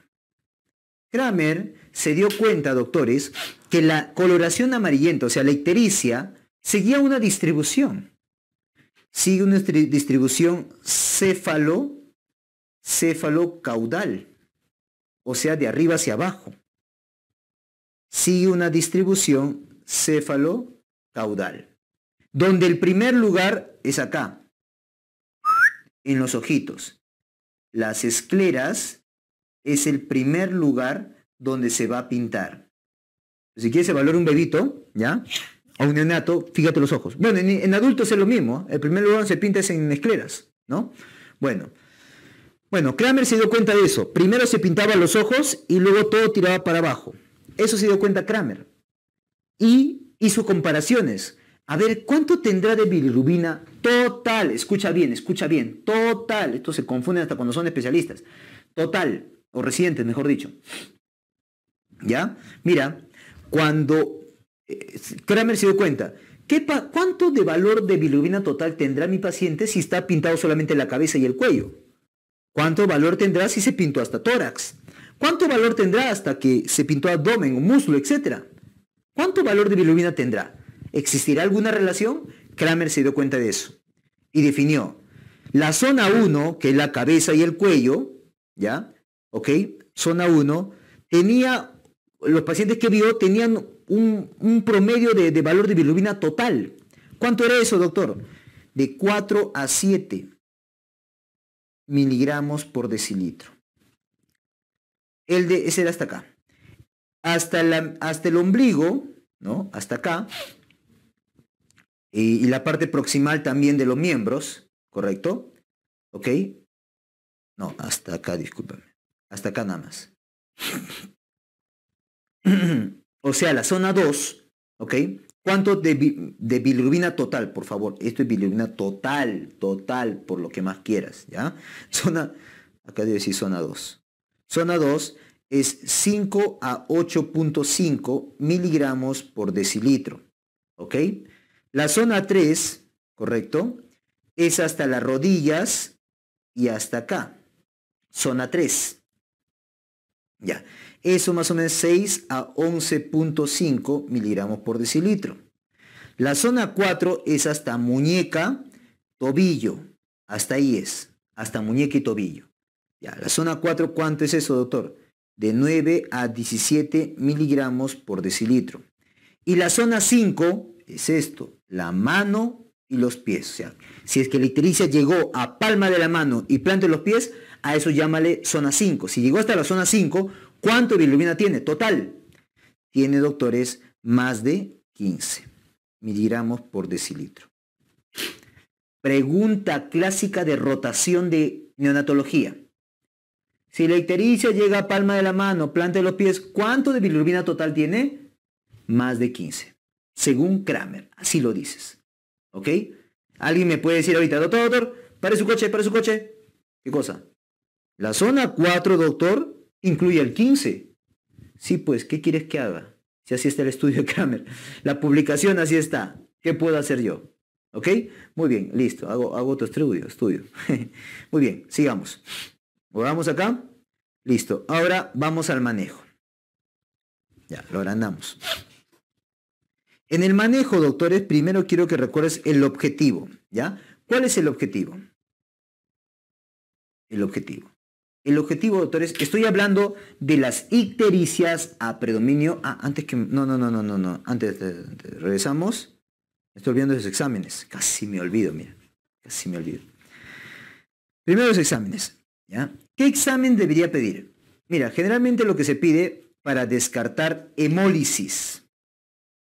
Kramer se dio cuenta, doctores, que la coloración amarillenta, o sea, la ictericia, seguía una distribución. Sigue una distribución céfalo, caudal, o sea, de arriba hacia abajo. Sigue una distribución céfalo caudal, donde el primer lugar es acá, en los ojitos. Las escleras es el primer lugar donde se va a pintar. Si quieres evaluar un bebito, ¿ya? O un neonato, fíjate los ojos. Bueno, en, adultos es lo mismo. ¿eh? El primer lugar donde se pinta es en escleras, ¿no? Bueno. Bueno, Kramer se dio cuenta de eso. Primero se pintaba los ojos y luego todo tiraba para abajo. Eso se dio cuenta Kramer. Y hizo comparaciones. A ver, ¿cuánto tendrá de bilirrubina total? Escucha bien, escucha bien. Total. Esto se confunde hasta cuando son especialistas. Total o reciente, mejor dicho. ¿Ya? Mira, cuando eh, Kramer se dio cuenta, ¿qué ¿cuánto de valor de bilirubina total tendrá mi paciente si está pintado solamente la cabeza y el cuello? ¿Cuánto valor tendrá si se pintó hasta tórax? ¿Cuánto valor tendrá hasta que se pintó abdomen o muslo, etcétera? ¿Cuánto valor de bilirubina tendrá? ¿Existirá alguna relación? Kramer se dio cuenta de eso y definió la zona 1, que es la cabeza y el cuello, ¿ya? ¿ok? Zona 1, tenía, los pacientes que vio tenían un, promedio de, valor de bilirrubina total. ¿Cuánto era eso, doctor? De 4 a 7 miligramos por decilitro. El de, ese era hasta acá. Hasta, hasta el ombligo, ¿no? Hasta acá. Y, eh, y la parte proximal también de los miembros, ¿correcto? ¿Ok? No, hasta acá, discúlpame. Hasta acá nada más. o sea, la zona 2, ¿ok? ¿Cuánto de, bilirubina total, por favor? Esto es bilirubina total, total, por lo que más quieras, ¿ya? Zona, acá debe decir zona 2. Zona 2 es 5 a 8.5 miligramos por decilitro, ¿ok? La zona 3, ¿correcto? Es hasta las rodillas y hasta acá. Zona 3. Ya, eso más o menos 6 a 11.5 miligramos por decilitro. La zona 4 es hasta muñeca, tobillo. Hasta ahí es, hasta muñeca y tobillo. Ya, la zona 4, ¿cuánto es eso, doctor? De 9 a 17 miligramos por decilitro. Y la zona 5 es esto, la mano y los pies. O sea, si es que la ictericia llegó a palma de la mano y planta los pies, a eso llámale zona 5. Si llegó hasta la zona 5, ¿cuánto bilirrubina tiene? Total. Tiene, doctores, más de 15 miligramos por decilitro. Pregunta clásica de rotación de neonatología. Si la ictericia llega a palma de la mano, planta de los pies, ¿cuánto de bilirrubina total tiene? Más de 15. Según Kramer, así lo dices. ¿Ok? Alguien me puede decir ahorita, doctor, doctor, pare su coche, pare su coche. ¿Qué cosa? La zona 4, doctor, incluye el 15. Sí, pues, ¿qué quieres que haga? Si así está el estudio de Kramer. La publicación así está. ¿Qué puedo hacer yo? ¿Ok? Muy bien, listo. Hago, hago otro estudio. estudio. Muy bien, sigamos. Volvamos acá. Listo. Ahora vamos al manejo. Ya, lo agrandamos. En el manejo, doctores, primero quiero que recuerdes el objetivo. ¿Ya? ¿Cuál es el objetivo? El objetivo. El objetivo, doctores, estoy hablando de las ictericias a predominio. Ah, antes que. No, no, no, no, no, no. Antes, regresamos. Estoy olvidando los exámenes. Casi me olvido, mira. Casi me olvido. Primero los exámenes. ¿ya? ¿Qué examen debería pedir? Mira, generalmente lo que se pide para descartar hemólisis.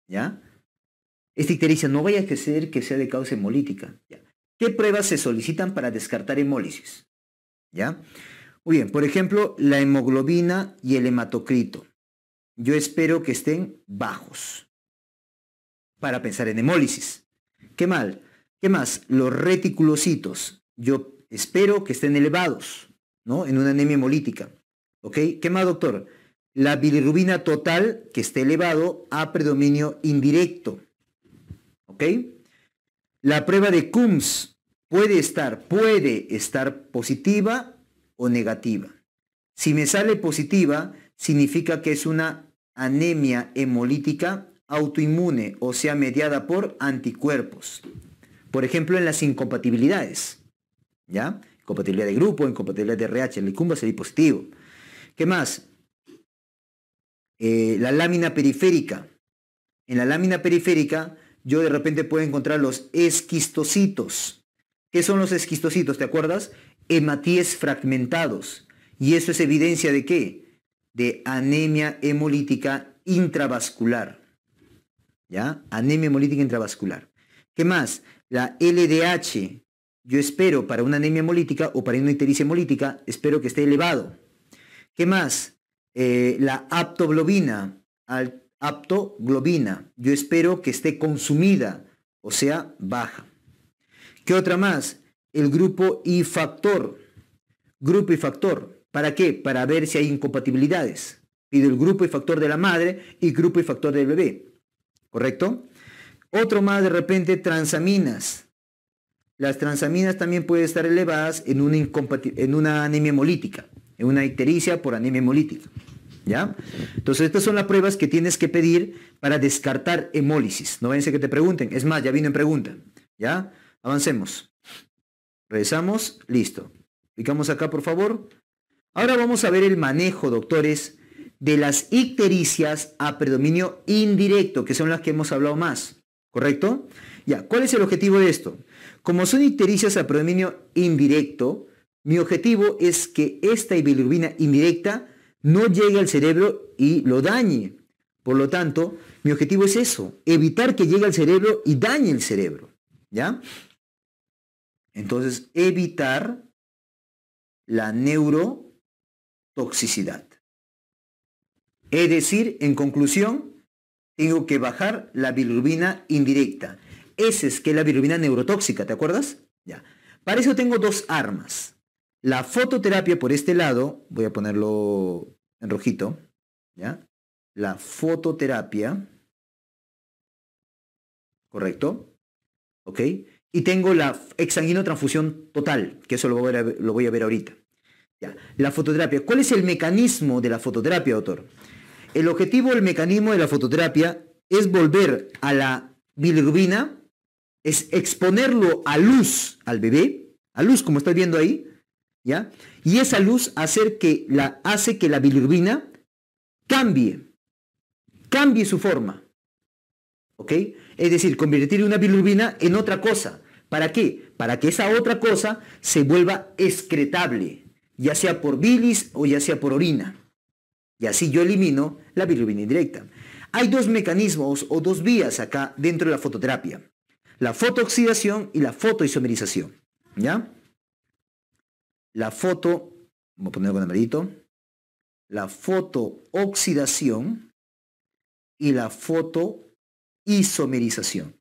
¿Ya? Esta ictericia no vaya a ser que sea de causa hemolítica. ¿ya? ¿Qué pruebas se solicitan para descartar hemólisis? ¿Ya? Muy bien, por ejemplo, la hemoglobina y el hematocrito. Yo espero que estén bajos para pensar en hemólisis. ¿Qué mal? ¿Qué más? Los reticulocitos. Yo espero que estén elevados, ¿no? En una anemia hemolítica. ¿Qué más, doctor? La bilirrubina total que esté elevado a predominio indirecto. ¿Ok? La prueba de Coombs puede estar, puede estar positiva o negativa. Si me sale positiva, significa que es una anemia hemolítica autoinmune, o sea, mediada por anticuerpos. Por ejemplo, en las incompatibilidades. ¿Ya? Incompatibilidad de grupo, incompatibilidad de RH, el licumba sería positivo. ¿Qué más? Eh, la lámina periférica. En la lámina periférica yo de repente puedo encontrar los esquistocitos. ¿Qué son los esquistocitos? ¿Te acuerdas? hematíes fragmentados. ¿Y eso es evidencia de qué? De anemia hemolítica intravascular. ¿Ya? Anemia hemolítica intravascular. ¿Qué más? La LDH. Yo espero para una anemia hemolítica o para una ictericia hemolítica, espero que esté elevado. ¿Qué más? Eh, la aptoglobina. Al, aptoglobina. Yo espero que esté consumida, o sea, baja. ¿Qué otra más? el grupo y factor. Grupo y factor. ¿Para qué? Para ver si hay incompatibilidades. Pido el grupo y factor de la madre y grupo y factor del bebé. ¿Correcto? Otro más de repente, transaminas. Las transaminas también pueden estar elevadas en una, en una anemia hemolítica, en una ictericia por anemia hemolítica. ¿Ya? Entonces estas son las pruebas que tienes que pedir para descartar hemólisis. No vayan que te pregunten. Es más, ya vino en pregunta. ¿Ya? Avancemos. Regresamos, listo. Clicamos acá, por favor. Ahora vamos a ver el manejo, doctores, de las ictericias a predominio indirecto, que son las que hemos hablado más, ¿correcto? Ya, ¿cuál es el objetivo de esto? Como son ictericias a predominio indirecto, mi objetivo es que esta bilirubina indirecta no llegue al cerebro y lo dañe. Por lo tanto, mi objetivo es eso, evitar que llegue al cerebro y dañe el cerebro, ¿ya? Entonces, evitar la neurotoxicidad. Es decir, en conclusión, tengo que bajar la bilirubina indirecta. Esa es que es la bilirubina neurotóxica, ¿te acuerdas? Ya. Para eso tengo dos armas. La fototerapia por este lado, voy a ponerlo en rojito, ¿ya? La fototerapia, ¿correcto? ¿Ok? y tengo la transfusión total, que eso lo voy a ver, a ahorita. La fototerapia. ¿Cuál es el mecanismo de la fototerapia, doctor? El objetivo, el mecanismo de la fototerapia es volver a la bilirrubina, es exponerlo a luz al bebé, a luz como estáis viendo ahí, ¿ya? Y esa luz hacer que la, hace que la bilirubina cambie, cambie su forma, ¿ok? Es decir, convertir una bilirrubina en otra cosa, ¿Para qué? Para que esa otra cosa se vuelva excretable, ya sea por bilis o ya sea por orina. Y así yo elimino la bilirrubina indirecta. Hay dos mecanismos o dos vías acá dentro de la fototerapia. La fotooxidación y la fotoisomerización. ¿Ya? La foto, voy a ponerlo con amarito. La fotooxidación y la fotoisomerización.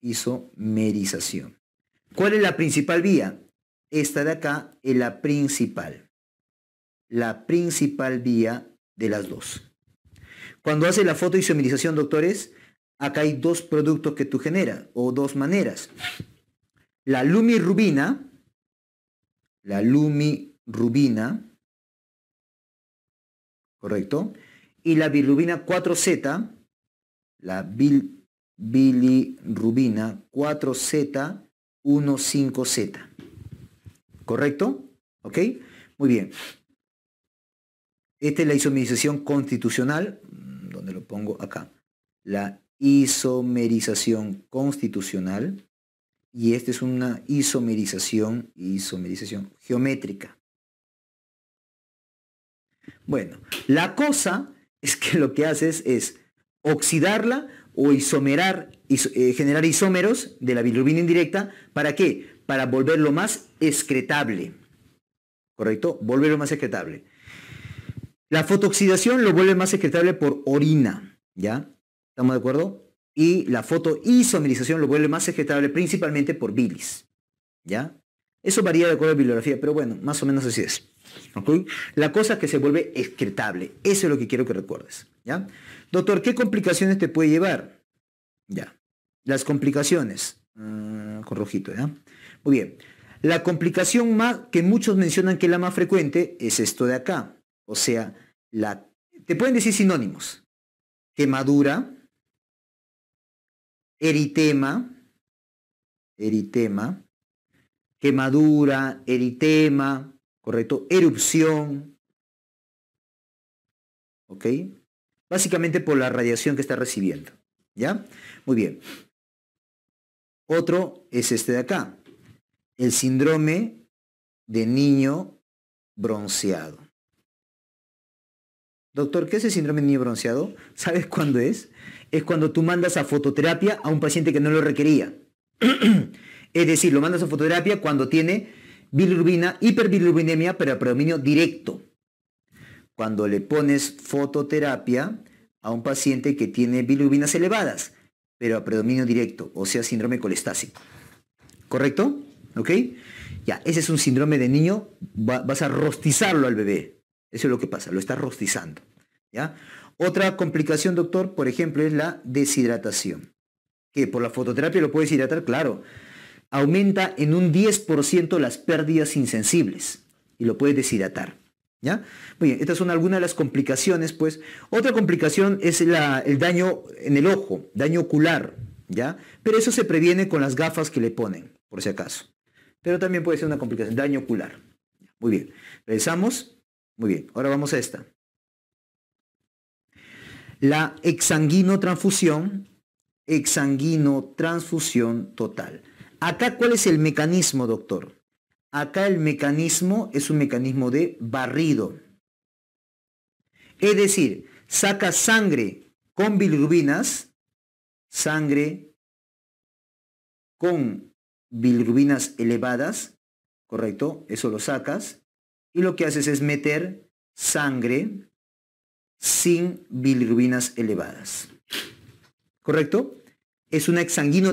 Isomerización. ¿Cuál es la principal vía? Esta de acá es la principal. La principal vía de las dos. Cuando hace la fotoisomerización, doctores, acá hay dos productos que tú generas, o dos maneras. La lumirubina, la lumirubina, correcto, y la bilirubina 4Z, la bil, bilirubina 4Z 15Z. ¿Correcto? ¿Ok? Muy bien. Esta es la isomerización constitucional, mm, donde lo pongo acá. La isomerización constitucional y esta es una isomerización, isomerización geométrica. Bueno, la cosa es que lo que haces es oxidarla o isomerar, eh, generar isómeros de la bilirrubina indirecta. ¿Para qué? Para volverlo más excretable. ¿Correcto? Volverlo más excretable. La fotooxidación lo vuelve más excretable por orina. ¿Ya? ¿Estamos de acuerdo? Y la fotoisomerización lo vuelve más excretable principalmente por bilis. ¿Ya? Eso varía de acuerdo a la bibliografía, pero bueno, más o menos así es. La cosa que se vuelve excretable. Eso es lo que quiero que recuerdes. ¿ya? Doctor, ¿qué complicaciones te puede llevar? Ya. Las complicaciones. Ah, con rojito, ¿ya? Muy bien. La complicación más que muchos mencionan que es la más frecuente es esto de acá. O sea, la, te pueden decir sinónimos. Quemadura, eritema, eritema, quemadura, eritema, ¿correcto? Erupción, ¿ok? Básicamente por la radiación que está recibiendo, ¿ya? Muy bien. Otro es este de acá, el síndrome de niño bronceado. Doctor, ¿qué es el síndrome de niño bronceado? ¿Sabes cuándo es? Es cuando tú mandas a fototerapia a un paciente que no lo requería. Es decir, lo mandas a fototerapia cuando tiene bilirubina, hiperbilirubinemia, pero a predominio directo. Cuando le pones fototerapia a un paciente que tiene bilirubinas elevadas, pero a predominio directo, o sea, síndrome colestásico. ¿Correcto? ¿Ok? Ya, ese es un síndrome de niño, vas a rostizarlo al bebé. Eso es lo que pasa, lo estás rostizando. ¿Ya? Otra complicación, doctor, por ejemplo, es la deshidratación. Que por la fototerapia lo puedes hidratar, claro aumenta en un 10% las pérdidas insensibles y lo puedes deshidratar. ¿Ya? Muy bien, estas son algunas de las complicaciones, pues. Otra complicación es el daño en el ojo, daño ocular, ¿ya? Pero eso se previene con las gafas que le ponen, por si acaso. Pero también puede ser una complicación, daño ocular. Muy bien, regresamos. Muy bien, ahora vamos a esta. La exsanguinotransfusión, transfusión total. Acá, ¿cuál es el mecanismo, doctor? Acá el mecanismo es un mecanismo de barrido. Es decir, saca sangre con bilirubinas, sangre con bilirubinas elevadas, ¿correcto? Eso lo sacas. Y lo que haces es meter sangre sin bilirubinas elevadas. ¿Correcto? es una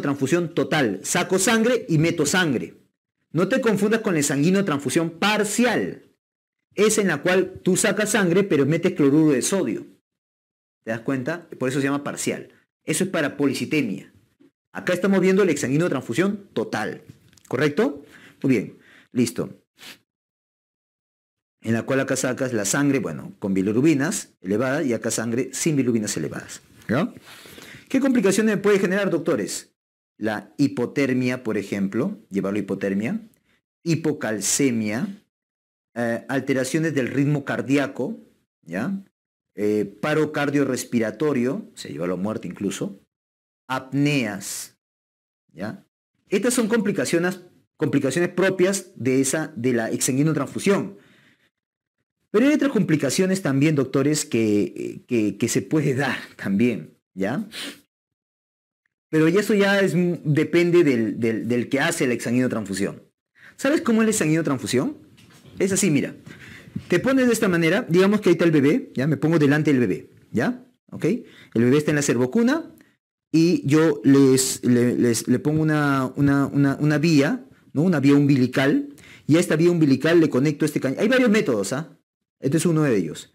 transfusión total. Saco sangre y meto sangre. No te confundas con la transfusión parcial. Es en la cual tú sacas sangre pero metes cloruro de sodio. ¿Te das cuenta? Por eso se llama parcial. Eso es para policitemia. Acá estamos viendo la transfusión total. ¿Correcto? Muy bien. Listo en la cual acá sacas la sangre, bueno, con bilirubinas elevadas y acá sangre sin bilirubinas elevadas. ¿no? ¿Qué complicaciones puede generar, doctores? La hipotermia, por ejemplo, llevarlo a hipotermia, hipocalcemia, eh, alteraciones del ritmo cardíaco, ¿ya? Eh, paro cardiorrespiratorio, se lleva a la muerte incluso, apneas, ¿ya? Estas son complicaciones, complicaciones propias de, esa, de la exsanguinotransfusión. Pero hay otras complicaciones también, doctores, que, eh, que, que se puede dar también, ¿ya? Pero eso ya es, depende del, que hace el la transfusión. ¿Sabes cómo es la transfusión? Es así, mira. Te pones de esta manera, digamos que ahí está el bebé, ya me pongo delante del bebé, ¿ya? ¿Ok? El bebé está en la cervocuna y yo les, le pongo una, una, vía, ¿no? Una vía umbilical y a esta vía umbilical le conecto este cañón. Hay varios métodos, ¿ah? Este es uno de ellos.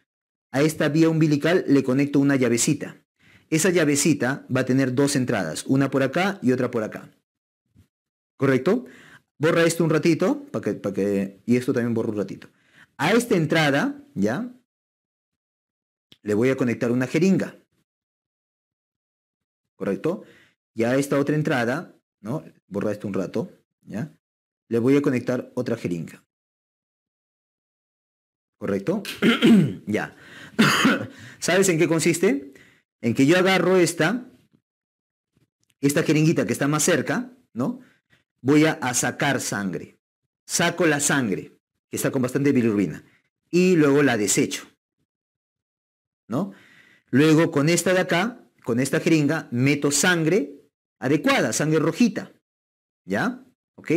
A esta vía umbilical le conecto una llavecita. Esa llavecita va a tener dos entradas, una por acá y otra por acá. ¿Correcto? Borra esto un ratito, para que, para que, y esto también borro un ratito. A esta entrada, ¿ya? Le voy a conectar una jeringa. ¿Correcto? Y a esta otra entrada, ¿no? Borra esto un rato, ¿ya? Le voy a conectar otra jeringa. ¿Correcto? ya. ¿Sabes en qué consiste? en que yo agarro esta, esta jeringuita que está más cerca, ¿no? Voy a, sacar sangre. Saco la sangre, que está con bastante bilirrubina, y luego la desecho, ¿no? Luego con esta de acá, con esta jeringa, meto sangre adecuada, sangre rojita, ¿ya? ¿Ok?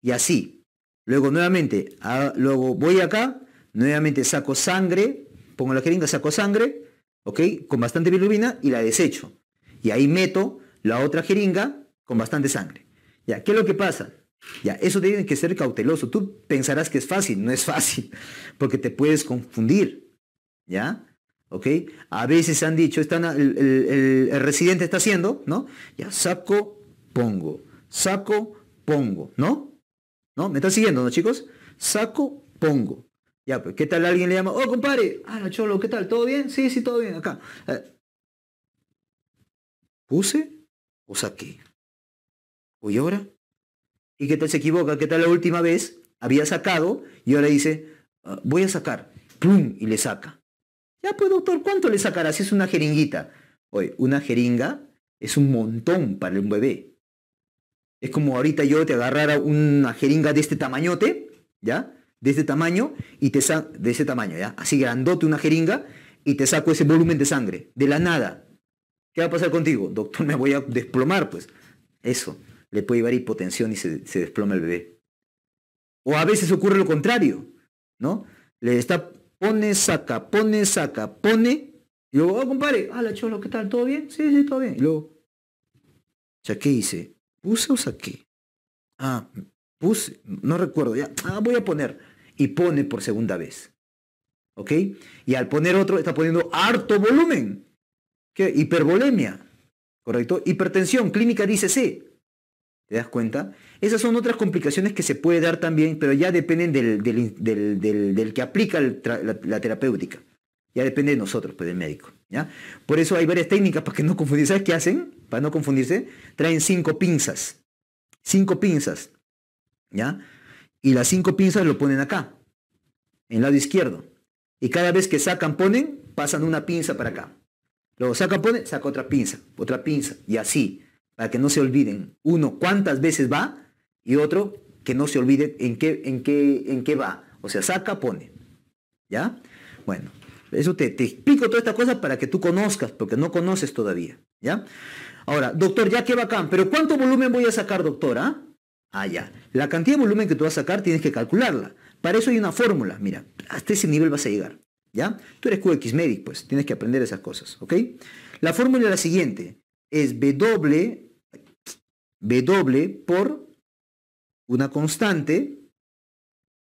Y así. Luego nuevamente, ah, luego voy acá, nuevamente saco sangre, pongo la jeringa, saco sangre, ¿ok? Con bastante bilirrubina y la desecho. Y ahí meto la otra jeringa con bastante sangre. ¿Ya? ¿Qué es lo que pasa? Ya, eso tiene que ser cauteloso. Tú pensarás que es fácil, no es fácil, porque te puedes confundir. ¿Ya? ¿Ok? A veces han dicho, están, el, residente está haciendo, ¿no? Ya, saco, pongo. Saco, pongo, ¿no? ¿No? ¿Me están siguiendo, no, chicos? Saco, pongo. Ya, pues, ¿qué tal alguien le llama? Oh, compadre, ah, cholo, ¿qué tal? ¿Todo bien? Sí, sí, todo bien, acá. Eh, ¿Puse o saqué? ¿O ahora? ¿Y qué tal se equivoca? ¿Qué tal la última vez había sacado y ahora dice, ah, voy a sacar? ¡Pum! Y le saca. Ya, pues, doctor, ¿cuánto le sacará si es una jeringuita? Oye, una jeringa es un montón para un bebé. Es como ahorita yo te agarrara una jeringa de este tamañote, ¿ya? de ese tamaño y te saco de ese tamaño, ¿ya? Así grandote una jeringa y te saco ese volumen de sangre, de la nada. ¿Qué va a pasar contigo? Doctor, me voy a desplomar, pues. Eso, le puede llevar hipotensión y se, desploma el bebé. O a veces ocurre lo contrario, ¿no? Le está, pone, saca, pone, saca, pone. Y luego, oh, compadre, la cholo, ¿qué tal? ¿Todo bien? Sí, sí, todo bien. Y luego, ya qué hice? ¿Puse o saqué? Ah, puse, no recuerdo, ya. Ah, voy a poner y pone por segunda vez. ¿Ok? Y al poner otro, está poniendo harto volumen. ¿Qué? Hipervolemia. ¿Correcto? Hipertensión, clínica dice sí. ¿Te das cuenta? Esas son otras complicaciones que se puede dar también, pero ya dependen del, del, del, del que aplica la, terapéutica. Ya depende de nosotros, pues del médico. ¿ya? Por eso hay varias técnicas para que no confundirse. ¿Sabes qué hacen? Para no confundirse, traen cinco pinzas. Cinco pinzas. ¿Ya? y las cinco pinzas lo ponen acá, en el lado izquierdo. Y cada vez que sacan, ponen, pasan una pinza para acá. Luego sacan, ponen, saca otra pinza, otra pinza, y así, para que no se olviden. Uno, cuántas veces va, y otro, que no se olvide en qué, en qué, en qué va. O sea, saca, pone. ¿Ya? Bueno, eso te, te explico toda esta cosa para que tú conozcas, porque no conoces todavía. ¿Ya? Ahora, doctor, ya qué bacán, pero ¿cuánto volumen voy a sacar, doctora? Ah? Ah, ya. La cantidad de volumen que tú vas a sacar tienes que calcularla. Para eso hay una fórmula. Mira, hasta ese nivel vas a llegar. ¿Ya? Tú eres QX Medic, pues tienes que aprender esas cosas. ¿Ok? La fórmula es la siguiente. Es W, W por una constante,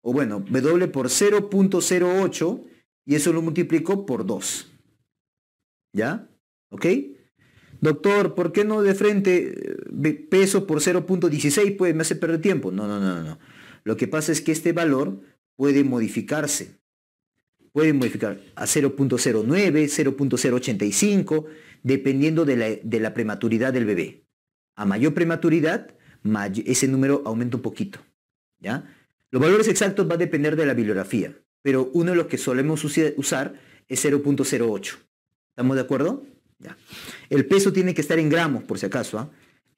o bueno, W por 0.08, y eso lo multiplico por 2. ¿Ya? ¿Ok? Doctor, ¿por qué no de frente eh, peso por 0.16? Pues me hace perder tiempo. No, no, no, no. Lo que pasa es que este valor puede modificarse. Puede modificar a 0.09, 0.085, dependiendo de la, prematuridad del bebé. A mayor prematuridad, ese número aumenta un poquito. ¿ya? Los valores exactos van a depender de la bibliografía, pero uno de los que solemos usar es 0.08. ¿Estamos de acuerdo? El peso tiene que estar en gramos, por si acaso. ¿ah?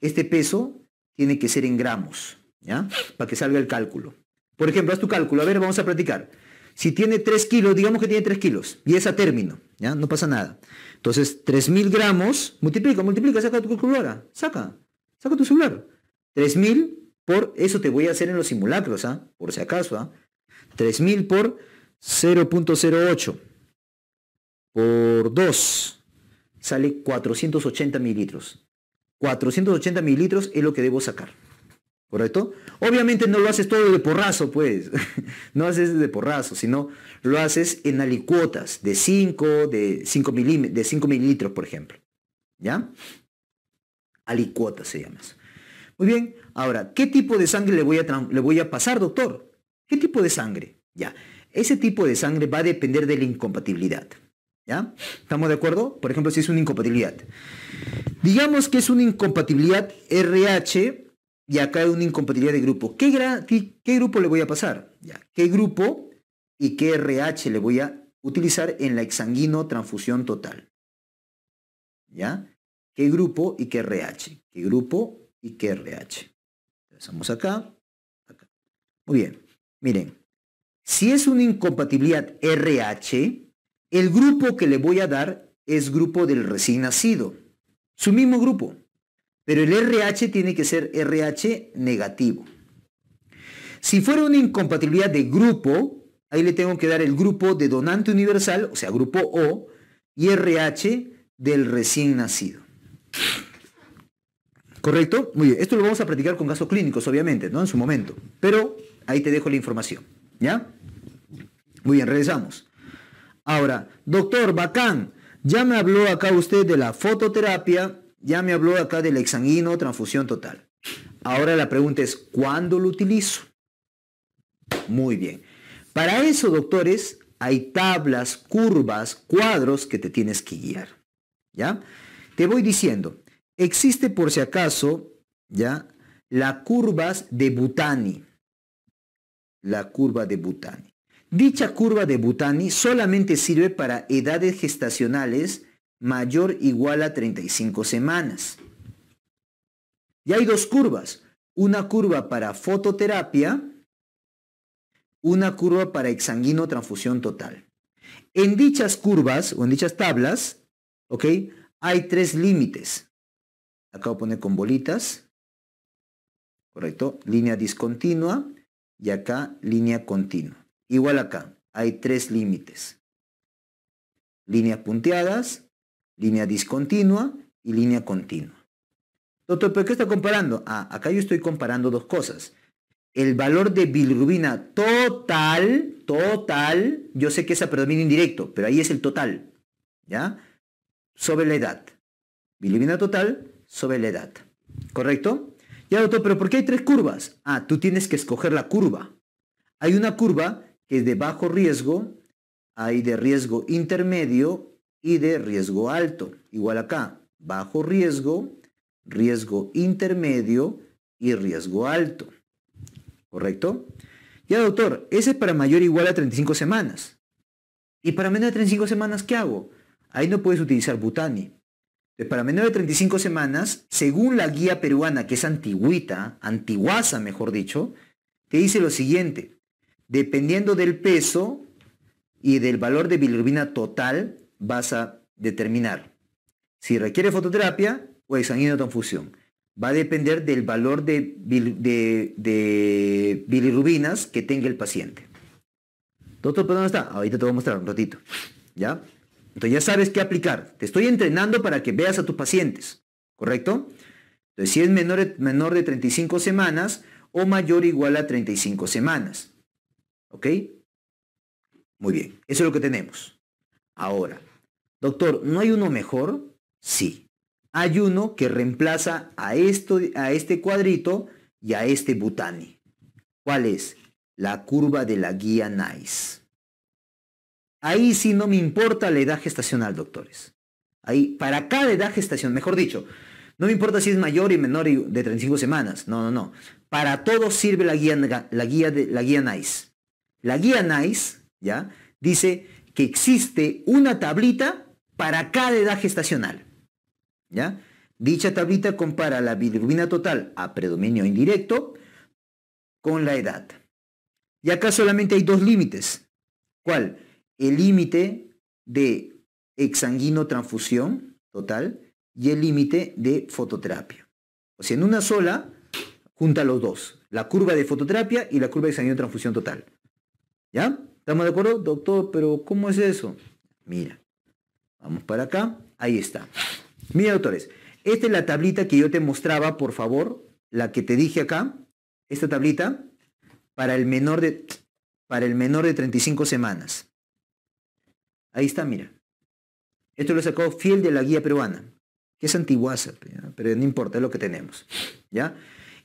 Este peso tiene que ser en gramos, ¿ya? Para que salga el cálculo. Por ejemplo, haz tu cálculo. A ver, vamos a practicar. Si tiene 3 kilos, digamos que tiene 3 kilos, y es a término, ¿ya? No pasa nada. Entonces, 3.000 gramos, multiplica, multiplica, saca tu calculadora, saca, saca tu celular. 3.000 por, eso te voy a hacer en los simulacros, ¿ah? Por si acaso, 3.000 ¿ah? por 0.08 por 2 sale 480 mililitros. 480 mililitros es lo que debo sacar. ¿Correcto? Obviamente no lo haces todo de porrazo, pues. no haces de porrazo, sino lo haces en alicuotas de 5, de 5, de mililitros, por ejemplo. ¿Ya? Alicuotas se llama. Muy bien, ahora, ¿qué tipo de sangre le voy, a le voy a pasar, doctor? ¿Qué tipo de sangre? Ya, ese tipo de sangre va a depender de la incompatibilidad. ¿Ya? ¿Estamos de acuerdo? Por ejemplo, si es una incompatibilidad. Digamos que es una incompatibilidad RH y acá hay una incompatibilidad de grupo. ¿Qué, qué, grupo le voy a pasar? ¿Qué grupo y qué RH le voy a utilizar en la exanguino transfusión total? ¿Ya? ¿Qué grupo y qué RH? ¿Qué grupo y qué RH? Pasamos acá. Muy bien. Miren, si es una incompatibilidad RH, el grupo que le voy a dar es grupo del recién nacido, su mismo grupo, pero el RH tiene que ser RH negativo. Si fuera una incompatibilidad de grupo, ahí le tengo que dar el grupo de donante universal, o sea, grupo O, y RH del recién nacido. ¿Correcto? Muy bien. Esto lo vamos a practicar con casos clínicos, obviamente, ¿no? En su momento. Pero ahí te dejo la información. ¿Ya? Muy bien, regresamos. Ahora, doctor, bacán, ya me habló acá usted de la fototerapia, ya me habló acá del exanguino, transfusión total. Ahora la pregunta es, ¿cuándo lo utilizo? Muy bien. Para eso, doctores, hay tablas, curvas, cuadros que te tienes que guiar. ¿Ya? Te voy diciendo, existe por si acaso, ¿ya? la curvas de Butani. La curva de Butani. Dicha curva de Butani solamente sirve para edades gestacionales mayor igual a 35 semanas. Y hay dos curvas, una curva para fototerapia, una curva para exanguino transfusión total. En dichas curvas o en dichas tablas, ¿ok? Hay tres límites. Acá voy a poner con bolitas, ¿correcto? Línea discontinua y acá línea continua. Igual acá, hay tres límites. Líneas punteadas, línea discontinua y línea continua. Doctor, ¿pero qué está comparando? Ah, acá yo estoy comparando dos cosas. El valor de bilirubina total, total, yo sé que es a predominio indirecto, pero ahí es el total, ¿ya? Sobre la edad. Bilirubina total sobre la edad. ¿Correcto? Ya, doctor, pero ¿por qué hay tres curvas? Ah, tú tienes que escoger la curva. Hay una curva que es de bajo riesgo, hay de riesgo intermedio y de riesgo alto. Igual acá, bajo riesgo, riesgo intermedio y riesgo alto. ¿Correcto? Ya, doctor, ese es para mayor o igual a 35 semanas. ¿Y para menos de 35 semanas qué hago? Ahí no puedes utilizar Butani. para menor de 35 semanas, según la guía peruana, que es antiguita antiguasa mejor dicho, te dice lo siguiente. Dependiendo del peso y del valor de bilirrubina total, vas a determinar si requiere fototerapia pues o de transfusión. Va a depender del valor de, bilirubinas bilirrubinas que tenga el paciente. dónde está? Ahorita te voy a mostrar un ratito. ¿Ya? Entonces ya sabes qué aplicar. Te estoy entrenando para que veas a tus pacientes. ¿Correcto? Entonces si es menor, menor de 35 semanas o mayor o igual a 35 semanas. ¿Ok? Muy bien, eso es lo que tenemos. Ahora, doctor, ¿no hay uno mejor? Sí. Hay uno que reemplaza a, a este cuadrito y a este Butani. ¿Cuál es? La curva de la guía NICE. Ahí sí no me importa la edad gestacional, doctores. Ahí, para cada edad gestacional, mejor dicho, no me importa si es mayor y menor de 35 semanas. No, no, no. Para todos sirve la guía, la guía, de, la guía NICE. La guía NICE, ¿ya? Dice que existe una tablita para cada edad gestacional, ¿ya? Dicha tablita compara la bilirrubina total a predominio indirecto con la edad. Y acá solamente hay dos límites. ¿Cuál? El límite de exanguino transfusión total y el límite de fototerapia. O sea, en una sola junta los dos, la curva de fototerapia y la curva de exanguino transfusión total. ¿Ya? ¿Estamos de acuerdo? Doctor, pero ¿cómo es eso? Mira, vamos para acá. Ahí está. Mira, doctores, esta es la tablita que yo te mostraba, por favor, la que te dije acá, esta tablita, para el menor de, para el menor de 35 semanas. Ahí está, mira. Esto lo sacó fiel de la guía peruana, que es antiguaza, pero no importa, es lo que tenemos. ¿Ya?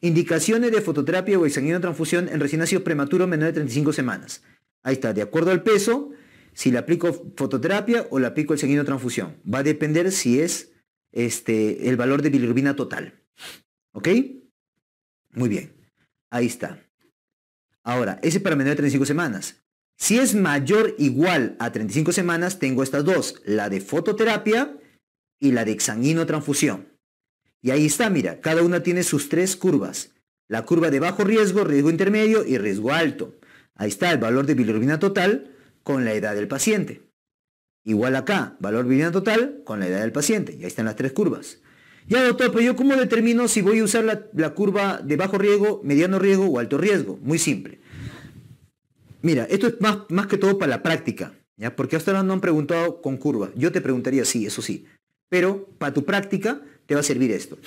Indicaciones de fototerapia o exanguino transfusión en recién nacidos prematuros menores de 35 semanas. Ahí está, de acuerdo al peso, si le aplico fototerapia o le aplico el transfusión. Va a depender si es este, el valor de bilirubina total. ¿Ok? Muy bien. Ahí está. Ahora, ese para menor de 35 semanas. Si es mayor igual a 35 semanas, tengo estas dos, la de fototerapia y la de exanguino transfusión. Y ahí está, mira, cada una tiene sus tres curvas. La curva de bajo riesgo, riesgo intermedio y riesgo alto. Ahí está el valor de bilirrubina total con la edad del paciente. Igual acá, valor bilirrubina total con la edad del paciente. Y ahí están las tres curvas. Ya doctor, pero yo cómo determino si voy a usar la, curva de bajo riesgo, mediano riesgo o alto riesgo. Muy simple. Mira, esto es más, más que todo para la práctica. ¿ya? Porque hasta ahora no han preguntado con curva. Yo te preguntaría sí, eso sí. Pero para tu práctica te va a servir esto.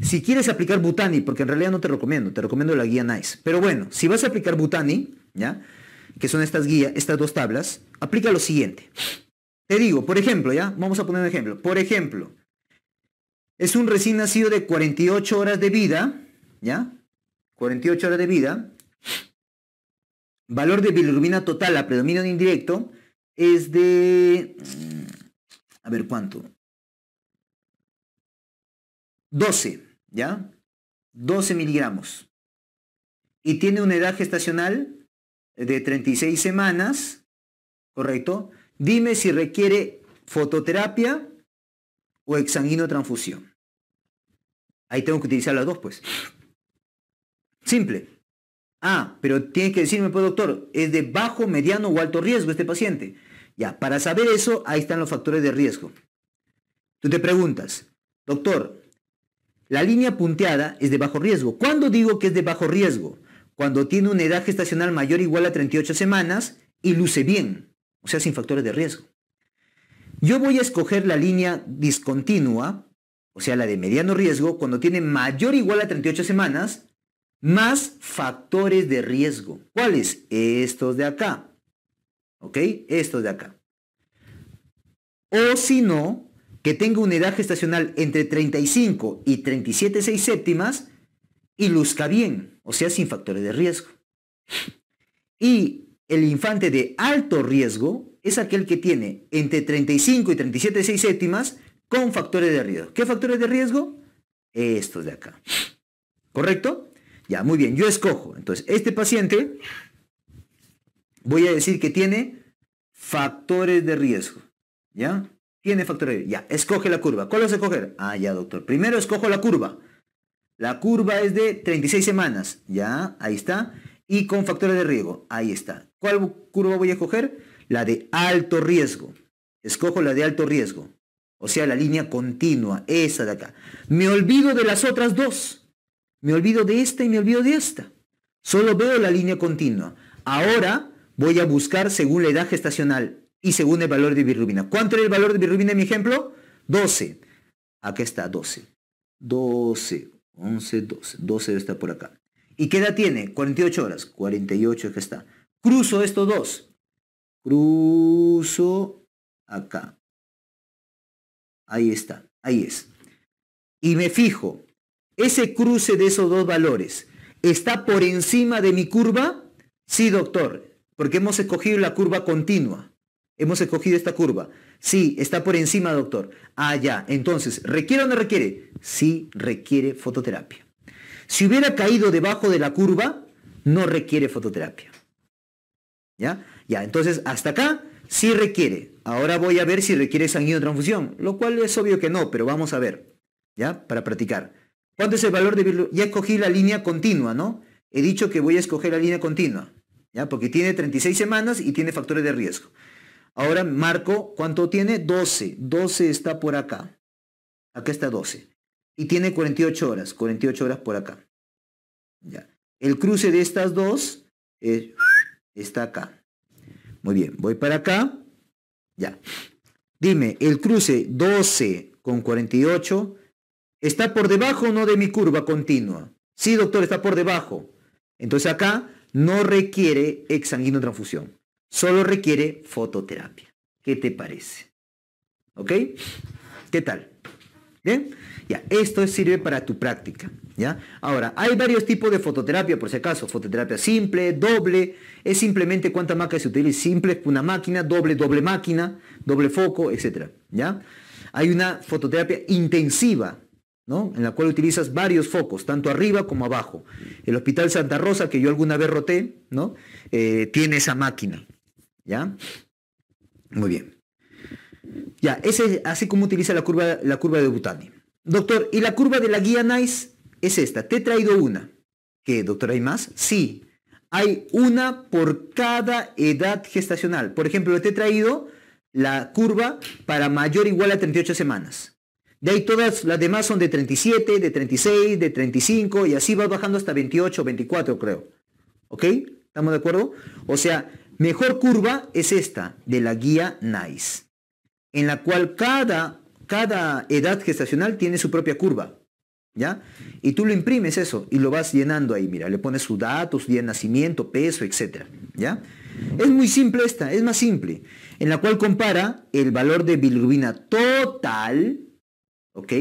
Si quieres aplicar Butani, porque en realidad no te recomiendo, te recomiendo la guía Nice. Pero bueno, si vas a aplicar Butani, ¿ya? Que son estas guías, estas dos tablas, aplica lo siguiente. Te digo, por ejemplo, ¿ya? Vamos a poner un ejemplo. Por ejemplo, es un recién nacido de 48 horas de vida, ¿ya? 48 horas de vida. Valor de bilirrubina total a predominio indirecto es de... Mm, a ver, ¿cuánto? 12, ¿ya? 12 miligramos. Y tiene una edad gestacional de 36 semanas, ¿correcto? Dime si requiere fototerapia o transfusión. Ahí tengo que utilizar las dos, pues. Simple. Ah, pero tiene que decirme, pues doctor, ¿es de bajo, mediano o alto riesgo este paciente? Ya, para saber eso, ahí están los factores de riesgo. Tú te preguntas, doctor, la línea punteada es de bajo riesgo. ¿Cuándo digo que es de bajo riesgo? Cuando tiene una edad gestacional mayor o igual a 38 semanas y luce bien, o sea, sin factores de riesgo. Yo voy a escoger la línea discontinua, o sea, la de mediano riesgo, cuando tiene mayor o igual a 38 semanas, más factores de riesgo. ¿Cuáles? Estos de acá. ¿Ok? Estos de acá. O si no, que tenga una edad gestacional entre 35 y 37,6 séptimas y luzca bien, o sea, sin factores de riesgo. Y el infante de alto riesgo es aquel que tiene entre 35 y 37,6 séptimas con factores de riesgo. ¿Qué factores de riesgo? Estos de acá. ¿Correcto? Ya, muy bien, yo escojo. Entonces, este paciente voy a decir que tiene factores de riesgo. ¿Ya? Tiene factor de Ya, escoge la curva. ¿Cuál vas a escoger? Ah, ya, doctor. Primero escojo la curva. La curva es de 36 semanas. Ya, ahí está. Y con factores de riesgo. Ahí está. ¿Cuál curva voy a escoger? La de alto riesgo. Escojo la de alto riesgo. O sea, la línea continua, esa de acá. Me olvido de las otras dos. Me olvido de esta y me olvido de esta. Solo veo la línea continua. Ahora voy a buscar según la edad gestacional y según el valor de bilirrubina. ¿Cuánto era el valor de bilirrubina en mi ejemplo? 12. acá está 12. 12, 11, 12. 12 está por acá. ¿Y qué edad tiene? 48 horas. 48 que está. Cruzo estos dos. Cruzo acá. Ahí está. Ahí es. Y me fijo. Ese cruce de esos dos valores está por encima de mi curva. Sí, doctor. Porque hemos escogido la curva continua. Hemos escogido esta curva. Sí, está por encima, doctor. Ah, ya. Entonces, ¿requiere o no requiere? Sí, requiere fototerapia. Si hubiera caído debajo de la curva, no requiere fototerapia. ¿Ya? Ya, entonces hasta acá sí requiere. Ahora voy a ver si requiere transfusión. lo cual es obvio que no, pero vamos a ver, ¿ya? Para practicar. ¿Cuánto es el valor de Ya escogí la línea continua, ¿no? He dicho que voy a escoger la línea continua, ¿ya? Porque tiene 36 semanas y tiene factores de riesgo. Ahora Marco, ¿cuánto tiene? 12. 12 está por acá. Acá está 12. Y tiene 48 horas. 48 horas por acá. Ya. El cruce de estas dos eh, está acá. Muy bien, voy para acá. Ya. Dime, el cruce 12 con 48 está por debajo o no de mi curva continua. Sí, doctor, está por debajo. Entonces acá no requiere transfusión. Solo requiere fototerapia. ¿Qué te parece? ¿Ok? ¿Qué tal? ¿Bien? Ya, esto sirve para tu práctica. ¿Ya? Ahora, hay varios tipos de fototerapia, por si acaso. Fototerapia simple, doble. Es simplemente cuánta máquina se utiliza. Simple, una máquina, doble, doble máquina, doble foco, etc. ¿Ya? Hay una fototerapia intensiva, ¿no? En la cual utilizas varios focos, tanto arriba como abajo. El Hospital Santa Rosa, que yo alguna vez roté, ¿no? Eh, tiene esa máquina. ¿Ya? Muy bien. Ya, ese es así como utiliza la curva, la curva de Butani. Doctor, ¿y la curva de la guía NICE es esta? Te he traído una. ¿Qué, doctor, hay más? Sí, hay una por cada edad gestacional. Por ejemplo, te he traído la curva para mayor o igual a 38 semanas. De ahí todas las demás son de 37, de 36, de 35 y así va bajando hasta 28 24 creo. ¿Ok? ¿Estamos de acuerdo? O sea, Mejor curva es esta, de la guía NICE, en la cual cada, cada edad gestacional tiene su propia curva. ¿Ya? Y tú lo imprimes eso y lo vas llenando ahí, mira, le pones sus datos, día de nacimiento, peso, etc. ¿Ya? Es muy simple esta, es más simple, en la cual compara el valor de bilirrubina total, ¿ok?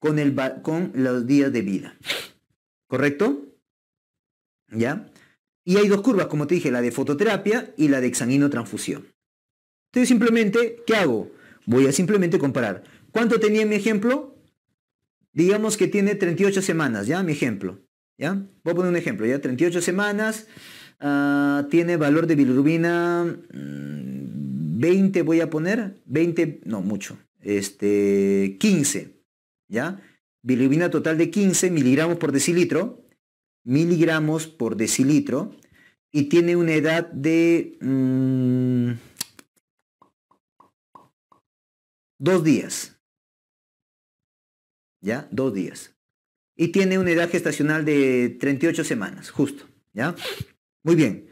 Con, el, con los días de vida. ¿Correcto? ¿Ya? Y hay dos curvas, como te dije, la de fototerapia y la de transfusión Entonces simplemente, ¿qué hago? Voy a simplemente comparar. ¿Cuánto tenía mi ejemplo? Digamos que tiene 38 semanas, ¿ya? Mi ejemplo. ¿Ya? Voy a poner un ejemplo, ¿ya? 38 semanas, ah, tiene valor de bilirubina 20, mm, voy a poner, 20, no, mucho, este, 15, ¿ya? Bilirubina total de 15 miligramos por decilitro, miligramos por decilitro y tiene una edad de mm, dos días. ¿Ya? Dos días. Y tiene una edad gestacional de 38 semanas, justo. ¿Ya? Muy bien.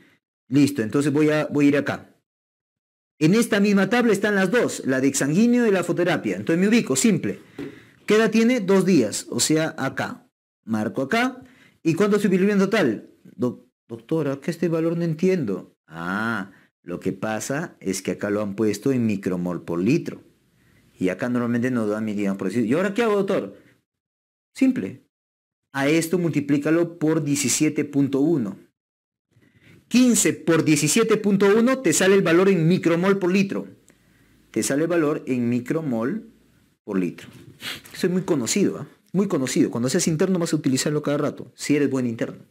Listo, entonces voy a, voy a ir acá. En esta misma tabla están las dos, la de exanguíneo y la fototerapia. Entonces me ubico, simple. ¿Qué edad tiene? Dos días, o sea, acá. Marco acá ¿Y cuánto se en total? Doctor, doctora, Que este valor no entiendo? Ah, lo que pasa es que acá lo han puesto en micromol por litro. Y acá normalmente nos da miligramos por decir. ¿Y ahora qué hago, doctor? Simple. A esto multiplícalo por 17.1. 15 por 17.1 te sale el valor en micromol por litro. Te sale el valor en micromol por litro. Eso es muy conocido. ¿ah? muy conocido. Cuando seas interno vas a utilizarlo cada rato, si eres buen interno.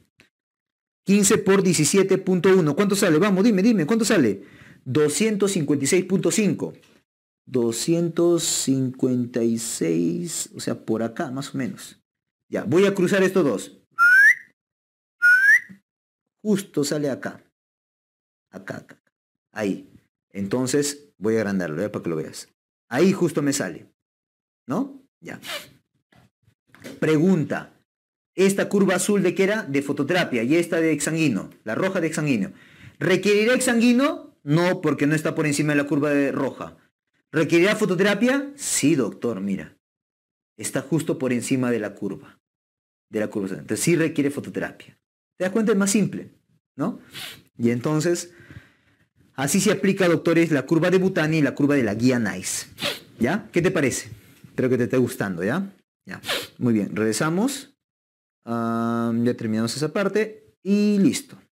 15 por 17.1. ¿Cuánto sale? Vamos, dime, dime, ¿cuánto sale? 256.5. 256, o sea, por acá más o menos. Ya, voy a cruzar estos dos. Justo sale acá. Acá, acá. Ahí. Entonces, voy a agrandarlo, ¿eh? para que lo veas. Ahí justo me sale. ¿No? Ya. Pregunta. Esta curva azul de qué era? De fototerapia y esta de exanguino, la roja de exanguino. ¿Requerirá exanguino? No, porque no está por encima de la curva de roja. ¿Requerirá fototerapia? Sí, doctor, mira. Está justo por encima de la curva. De la curva. Entonces sí requiere fototerapia. ¿Te das cuenta? Es más simple, ¿no? Y entonces, así se aplica, doctores, la curva de Butani y la curva de la guía NICE. ¿Ya? ¿Qué te parece? Creo que te está gustando, ¿ya? muy bien, regresamos. Ah, ya terminamos esa parte y listo.